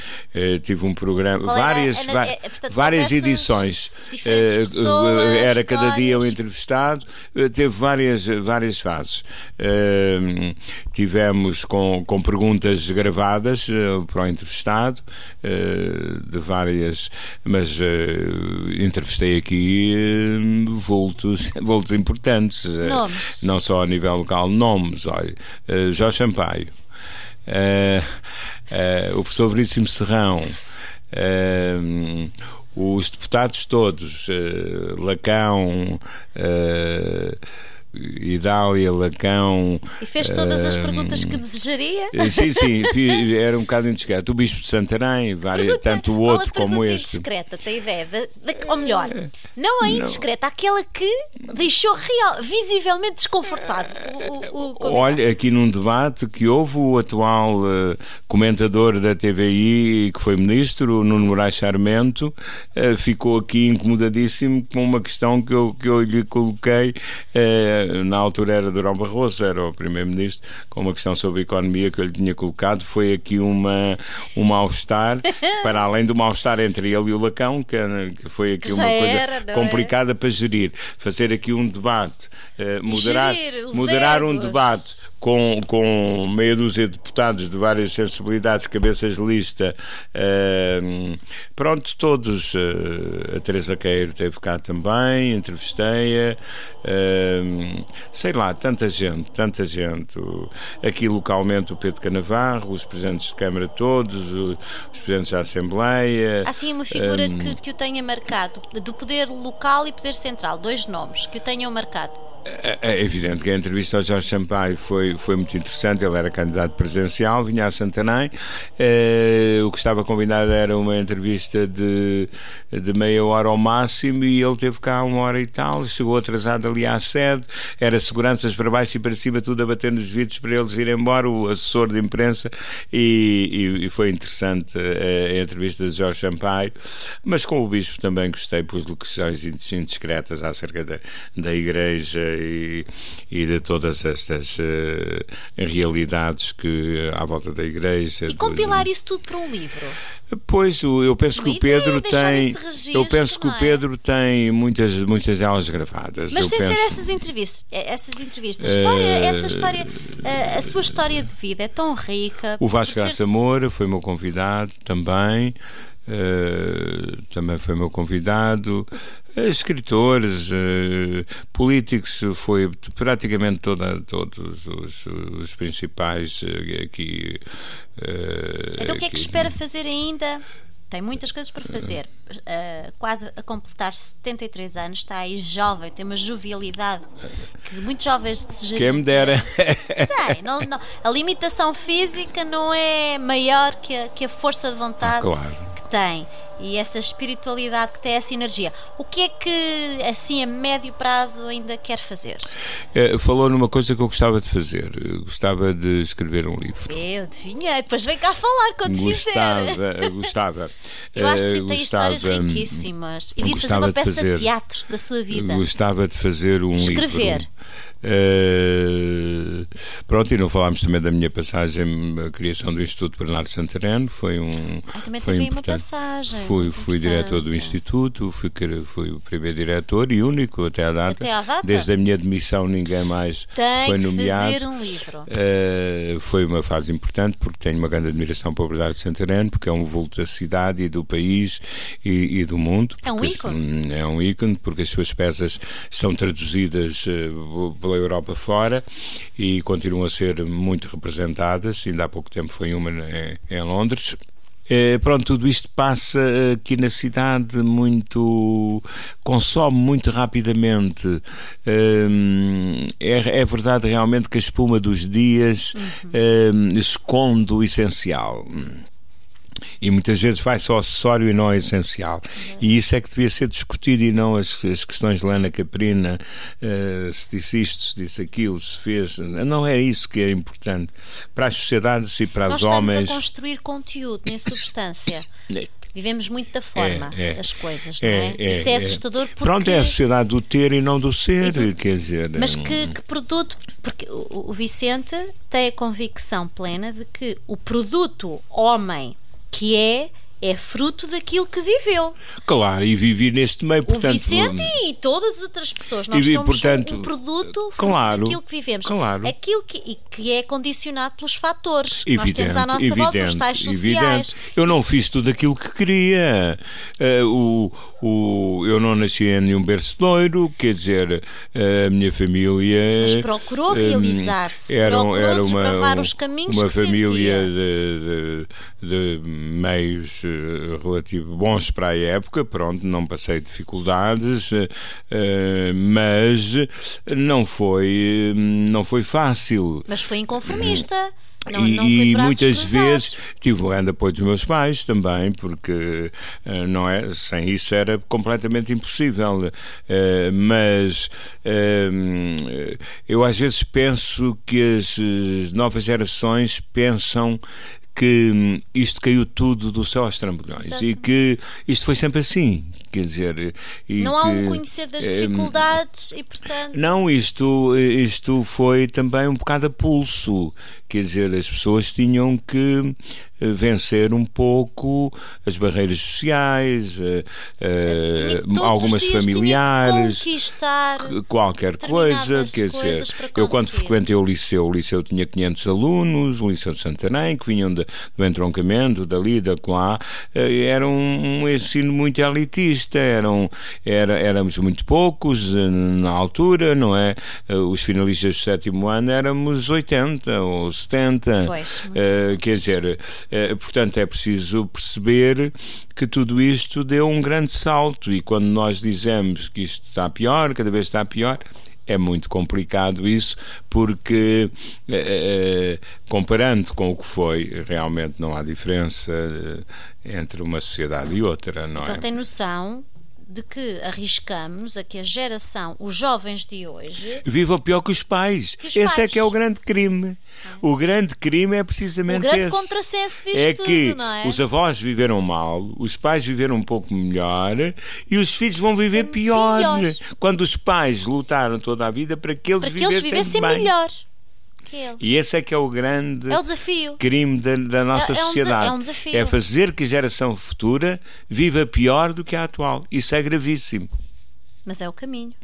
tive um programa, Qual várias, era, era, várias edições. Pessoas, era cada dia entrevistado, eh, teve várias, eh, várias fases. Uh, tivemos com, com perguntas gravadas uh, para o entrevistado, uh, de várias, mas entrevistei aqui vultos, vultos importantes. Nomes. não só a nível local, nomes, olha. Jorge Sampaio, o professor Veríssimo Serrão. Uh, os deputados todos, eh, Lacão, eh, Idália, Lacão. E fez todas as eh, perguntas que desejaria? Eh, sim, sim, era um bocado indiscreto. O Bispo de Santarém, várias, pergunta, tanto o outro como este. indiscreta, tem ideia? De, de, ou melhor, eh, não a é indiscreta, não. aquela que deixou real, visivelmente desconfortado. O, o Olha, aqui num debate que houve o atual uh, comentador da TVI, que foi ministro, Nuno Moraes Sarmento, uh, ficou aqui incomodadíssimo com uma questão que eu, que eu lhe coloquei na altura era Durão Barroso, era o primeiro-ministro, com uma questão sobre economia que eu lhe tinha colocado. Foi aqui uma, um mal-estar, para além do mal-estar entre ele e o Lacão, que, que foi aqui uma coisa era, é? complicada é? para gerir. Fazer aqui um debate, eh, moderar, gerir, moderar um debate com, com meia dúzia de deputados de várias sensibilidades, cabeças de lista, uh, pronto, todos. Uh, a Teresa Queiro teve cá também, entrevistei-a, uh, sei lá, tanta gente, tanta gente. Aqui localmente o Pedro Canavarro, os presidentes de Câmara todos, os presidentes da Assembleia. Há sim uma figura ehm, que, que o tenha marcado, do poder local e poder central, dois nomes que o tenham marcado. É, é, é evidente que a entrevista ao Jorge Sampaio foi, foi muito interessante. Ele era candidato presencial, vinha a Santaném. Eh, o que estava combinado era uma entrevista de, de meia hora ao máximo e ele teve cá uma hora e tal. Chegou atrasado ali à sede, era seguranças para baixo e para cima, tudo a bater nos vidros para eles irem embora, o assessor de imprensa. E, e, e foi interessante a, eh, a entrevista de Jorge Sampaio. Mas com o Bispo também gostei, pus locuções indiscretas acerca da, da Igreja e, e de todas estas uh, realidades que à volta da igreja. E compilar dos... isso tudo para um livro? Pois, eu penso que o Pedro tem. Eu penso que o é? Pedro tem muitas, muitas delas gravadas. Mas eu sem penso... ser essas entrevistas, eh, essas entrevistas uh... essa história, a, sua história de vida é tão rica. O Vasco Graça Moura foi meu convidado também. Uh, também foi meu convidado, eh, escritores, uh, políticos, foi praticamente toda, todos os, os principais aqui. Uh, então, o que é que espera fazer ainda? Tem muitas coisas para fazer. quase a completar 73 anos, está aí jovem, tem uma jovialidade que muitos jovens desejam. Quem me dera. Tem, não, não, a limitação física não é maior que a, que a força de vontade. Ah, claro tem e essa espiritualidade que tem, essa energia. O que é que, assim, a médio prazo ainda quer fazer? É, falou numa coisa que eu gostava de fazer. Eu eh, gostava de escrever um livro. Eu adivinhei, depois vem cá falar quando gostava, fizer. Eh, gostava, Eu acho que eh, tem gostava, histórias hum, riquíssimas. E de fazer uma peça de, fazer, de, teatro da sua vida. Gostava de fazer um escrever. livro. Escrever. Eh, pronto, e não falámos também da minha passagem, a criação do Instituto Bernardo Santareno, foi um. Ah, também foi importante uma passagem. Fui, fui diretor do Instituto, fui, fui o primeiro diretor e único até à data. Até à data. Desde a minha demissão ninguém mais Tem foi nomeado. Fazer um livro. Uh, foi uma fase importante porque tenho uma grande admiração para o Bernardo Santareno, porque é um vulto da cidade e do país e, e do mundo. É um ícone. É um ícone, porque as suas peças são traduzidas uh, eh, pela Europa fora e continuam a ser muito representadas. Ainda há pouco tempo foi uma em, né, em Londres. É, pronto, tudo isto passa eh, aqui na cidade muito. consome muito rapidamente. Eh, é, é verdade realmente que a espuma dos dias uhum. é, esconde o essencial. E muitas vezes vai-se ao acessório e não ao é essencial. E isso é que devia ser discutido e não as, as questões de Lana Caprina, uh, se disse isto, se disse aquilo, se fez. Não é isso que é importante. Para as sociedades e para os homens. Estamos a construir conteúdo, nem substância. É. Vivemos muito da forma é, é, as coisas, é, não é? é? Isso é, assustador porque... Pronto, é a sociedade do ter e não do ser, quer dizer... Mas que, que produto... Porque o, o Vicente tem a convicção plena de que o produto homem que é é fruto daquilo que viveu. Claro, e vivi neste meio, portanto... O Vicente e todas as outras pessoas. Nós vi, somos portanto, um produto claro, daquilo que vivemos. Claro. Aquilo que, e que é condicionado pelos fatores evidente, nós temos à nossa evidente, volta, os tais sociais. Evidente. Eu não fiz tudo aquilo que queria. Uh, o, o, eu não nasci em nenhum berço doiro, quer dizer, eh, a minha família... Mas procurou eh, realizar-se, um, era, procurou era uma, desbravar um, os caminhos uma família de, de, de meios eh, relativo bons para a época, pronto, não passei dificuldades, eh, eh, mas não foi, não foi fácil. Mas foi inconformista. Não, e, não e muitas cruzados. vezes tive o grande apoio dos meus pais também, porque não é, sem isso era completamente impossível. Mas eu às vezes penso que as novas gerações pensam que hum, isto caiu tudo do céu aos trambolhões Exatamente. e que isto foi sempre assim, quer dizer. não que, há um conhecer das eh, dificuldades é, e, portanto. Não, isto, isto foi também um bocado a pulso, quer dizer, as pessoas tinham que eh, vencer um pouco as barreiras sociais, uh, algumas familiares, qualquer coisa. Quer dizer, eu quando frequentei o liceu, o liceu tinha 500 alunos, o liceu de Santarém, que vinham de, do entroncamento, dali, da lá, uh, era um, um ensino muito elitista eram, era, éramos muito poucos eh, na altura, não é? Eh, os finalistas do sétimo ano éramos 80 ou 70. Pois, uh, quer dizer, uh, portanto é preciso perceber que tudo isto deu um grande salto e quando nós dizemos que isto está pior, cada vez está pior, é muito complicado isso, porque eh, eh, comparando com o que foi, realmente não há diferença eh, entre uma sociedade e outra, não então, é? Então tem noção de que arriscamos a que a geração, os jovens de hoje. Vivam pior que os pais. Que os esse pais. é que é o grande crime. O grande crime é precisamente o grande esse. contrassenso disto É tudo, que é? os avós viveram mal, os pais viveram um pouco melhor e os filhos vão viver pior. pior. Quando os pais lutaram toda a vida para que eles, para que eles vivessem, vivessem melhor. E esse é que é o grande é o desafio. crime da, da nossa é, é sociedade. É, um desafio. é fazer que a geração futura viva pior do que a atual. Isso é gravíssimo. Mas é o caminho.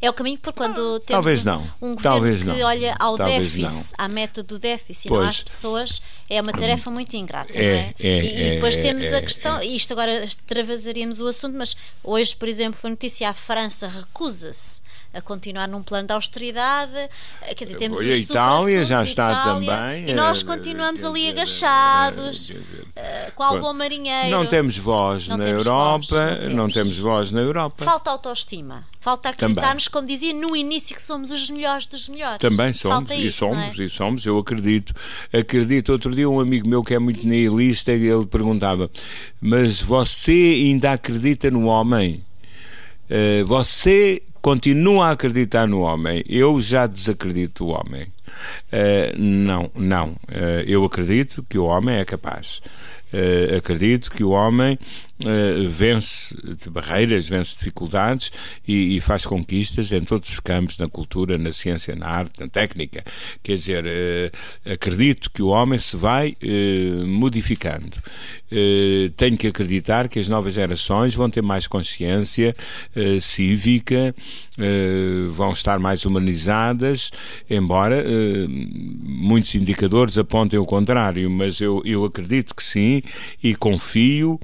É o caminho, porque quando ah. temos Talvez um, não. um governo Talvez que não. olha ao Talvez déficit, não. à meta do déficit, pois. não às pessoas, é uma tarefa muito ingrata, é, não é? é, é e, é, depois temos a é, questão, é. isto agora extravasaríamos o assunto, mas hoje, por exemplo, foi notícia, a França recusa-se a continuar num plano de austeridade. Eh, quer dizer, temos a Itália já está Itália, também. E nós eh, continuamos ali agachados, eh, com algum marinheiro. Não temos voz não na temos Europa, voz, não, não temos voz na Europa. Falta autoestima. Falta acreditarmos, como dizia no início, que somos os melhores dos melhores. Também somos, e somos, é? e somos, eu acredito. Acredito. Outro dia, um amigo meu que é muito nihilista, ele perguntava: Mas você ainda acredita no homem? Eh, você continua a acreditar no homem? Eu já desacredito o homem. Eh, não, não. Eh, eu acredito que o homem é capaz. acredito que o homem eh, vence barreiras, vence dificuldades e, e, faz conquistas em todos os campos, na cultura, na ciência, na arte, na técnica. Quer dizer, uh, acredito que o homem se vai uh, modificando. tenho que acreditar que as novas gerações vão ter mais consciência cívica, vão estar mais humanizadas, embora muitos indicadores apontem o contrário, mas eu, eu acredito que sim e confio.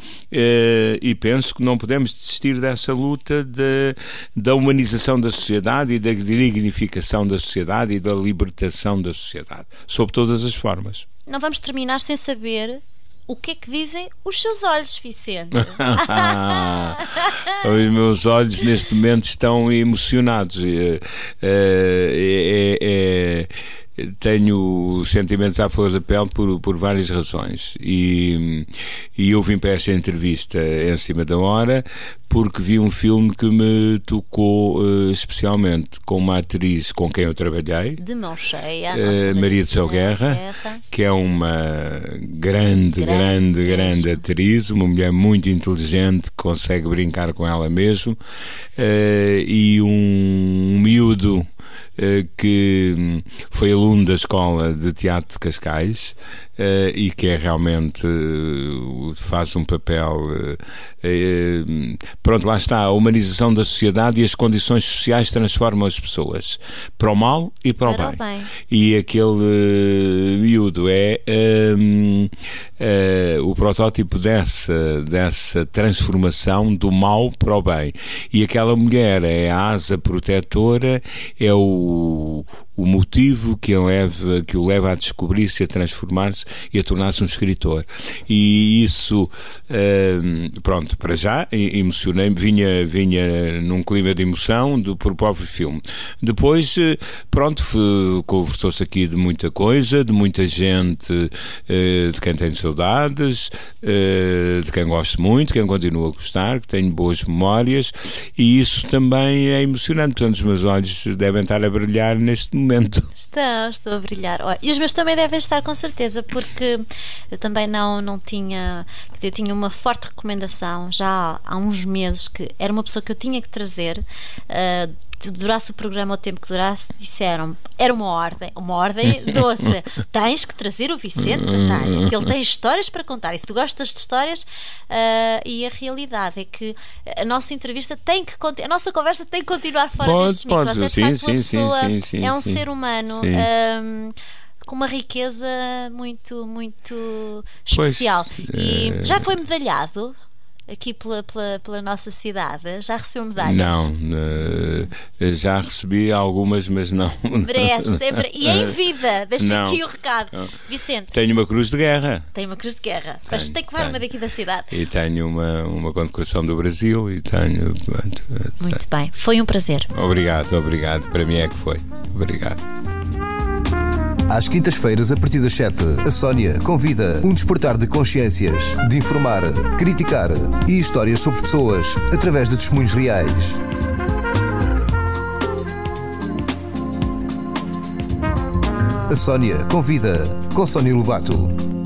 Eh, e penso que não podemos desistir dessa luta de, da humanização da sociedade e da dignificação da sociedade e da libertação da sociedade, sob todas as formas. Não vamos terminar sem saber o que é que dizem os seus olhos, Vicente? Os meus olhos neste momento estão emocionados. Eh, eh, é, é, é, tenho sentimentos à flor da pele por, por várias razões. E, e eu vim para esta entrevista em cima da hora porque vi um filme que me tocou uh, especialmente com uma atriz com quem eu trabalhei, de mão cheia, uh, Maria de São Guerra, Guerra, que é uma grande, grande, grande, grande atriz, uma mulher muito inteligente, que consegue brincar com ela mesmo, uh, e um miúdo eh, que hum, foi aluno da Escola de Teatro de Cascais eh, e que é realmente eh, faz um papel. Eh, pronto, lá está, a humanização da sociedade e as condições sociais transformam as pessoas para o mal e para, para o, bem. o, bem. E aquele miúdo é um, ehm, uh, o protótipo dessa, dessa transformação do mal para o bem. E aquela mulher é a asa protetora, é o o motivo que o leva, que o leva a descobrir-se, a transformar-se e a tornar-se um escritor. E isso, hum, pronto, para já, emocionei-me, vinha, vinha num clima de emoção do, por próprio filme. Depois, eh, pronto, conversou-se aqui de muita coisa, de muita gente eh, de quem tenho saudades, eh, de quem gosto muito, quem continua a gostar, que tenho boas memórias, e isso também é emocionante. Portanto, os meus olhos devem estar a brilhar neste momento momento. Estão, estou a brilhar. e os meus também devem estar com certeza, porque eu também não, não tinha. Dizer, eu tinha uma forte recomendação já há uns meses que era uma pessoa que eu tinha que trazer. Uh, durasse o programa o tempo que durasse, disseram era uma ordem, uma ordem doce. tens que trazer o Vicente Batalha, é que ele tem histórias para contar. E se tu gostas de histórias, uh, e a realidade é que a nossa entrevista tem que a nossa conversa tem que continuar fora pode, destes pode. micros. É, sim, sim, sim, sim, é um sim. ser humano. Um, com uma riqueza muito, muito especial. Pois, e é... já foi medalhado aqui pela, pela, pela, nossa cidade? Já recebeu medalhas? Não, eh, eh, já recebi algumas, mas não. Merece, sempre. É e em vida, deixa aqui o recado. Vicente. Tenho uma cruz de guerra. Tenho uma cruz de guerra. Tenho, mas tem que levar uma daqui da cidade. E tenho uma, uma condecoração do Brasil e tenho. Eh, Muito bem, foi um prazer. Obrigado, obrigado. Para mim é que foi. Obrigado. Às quintas-feiras, a partir das 7, a Sónia convida um despertar de consciências, de informar, criticar e histórias sobre pessoas através de testemunhos reais. A Sónia convida com Sónia Lobato.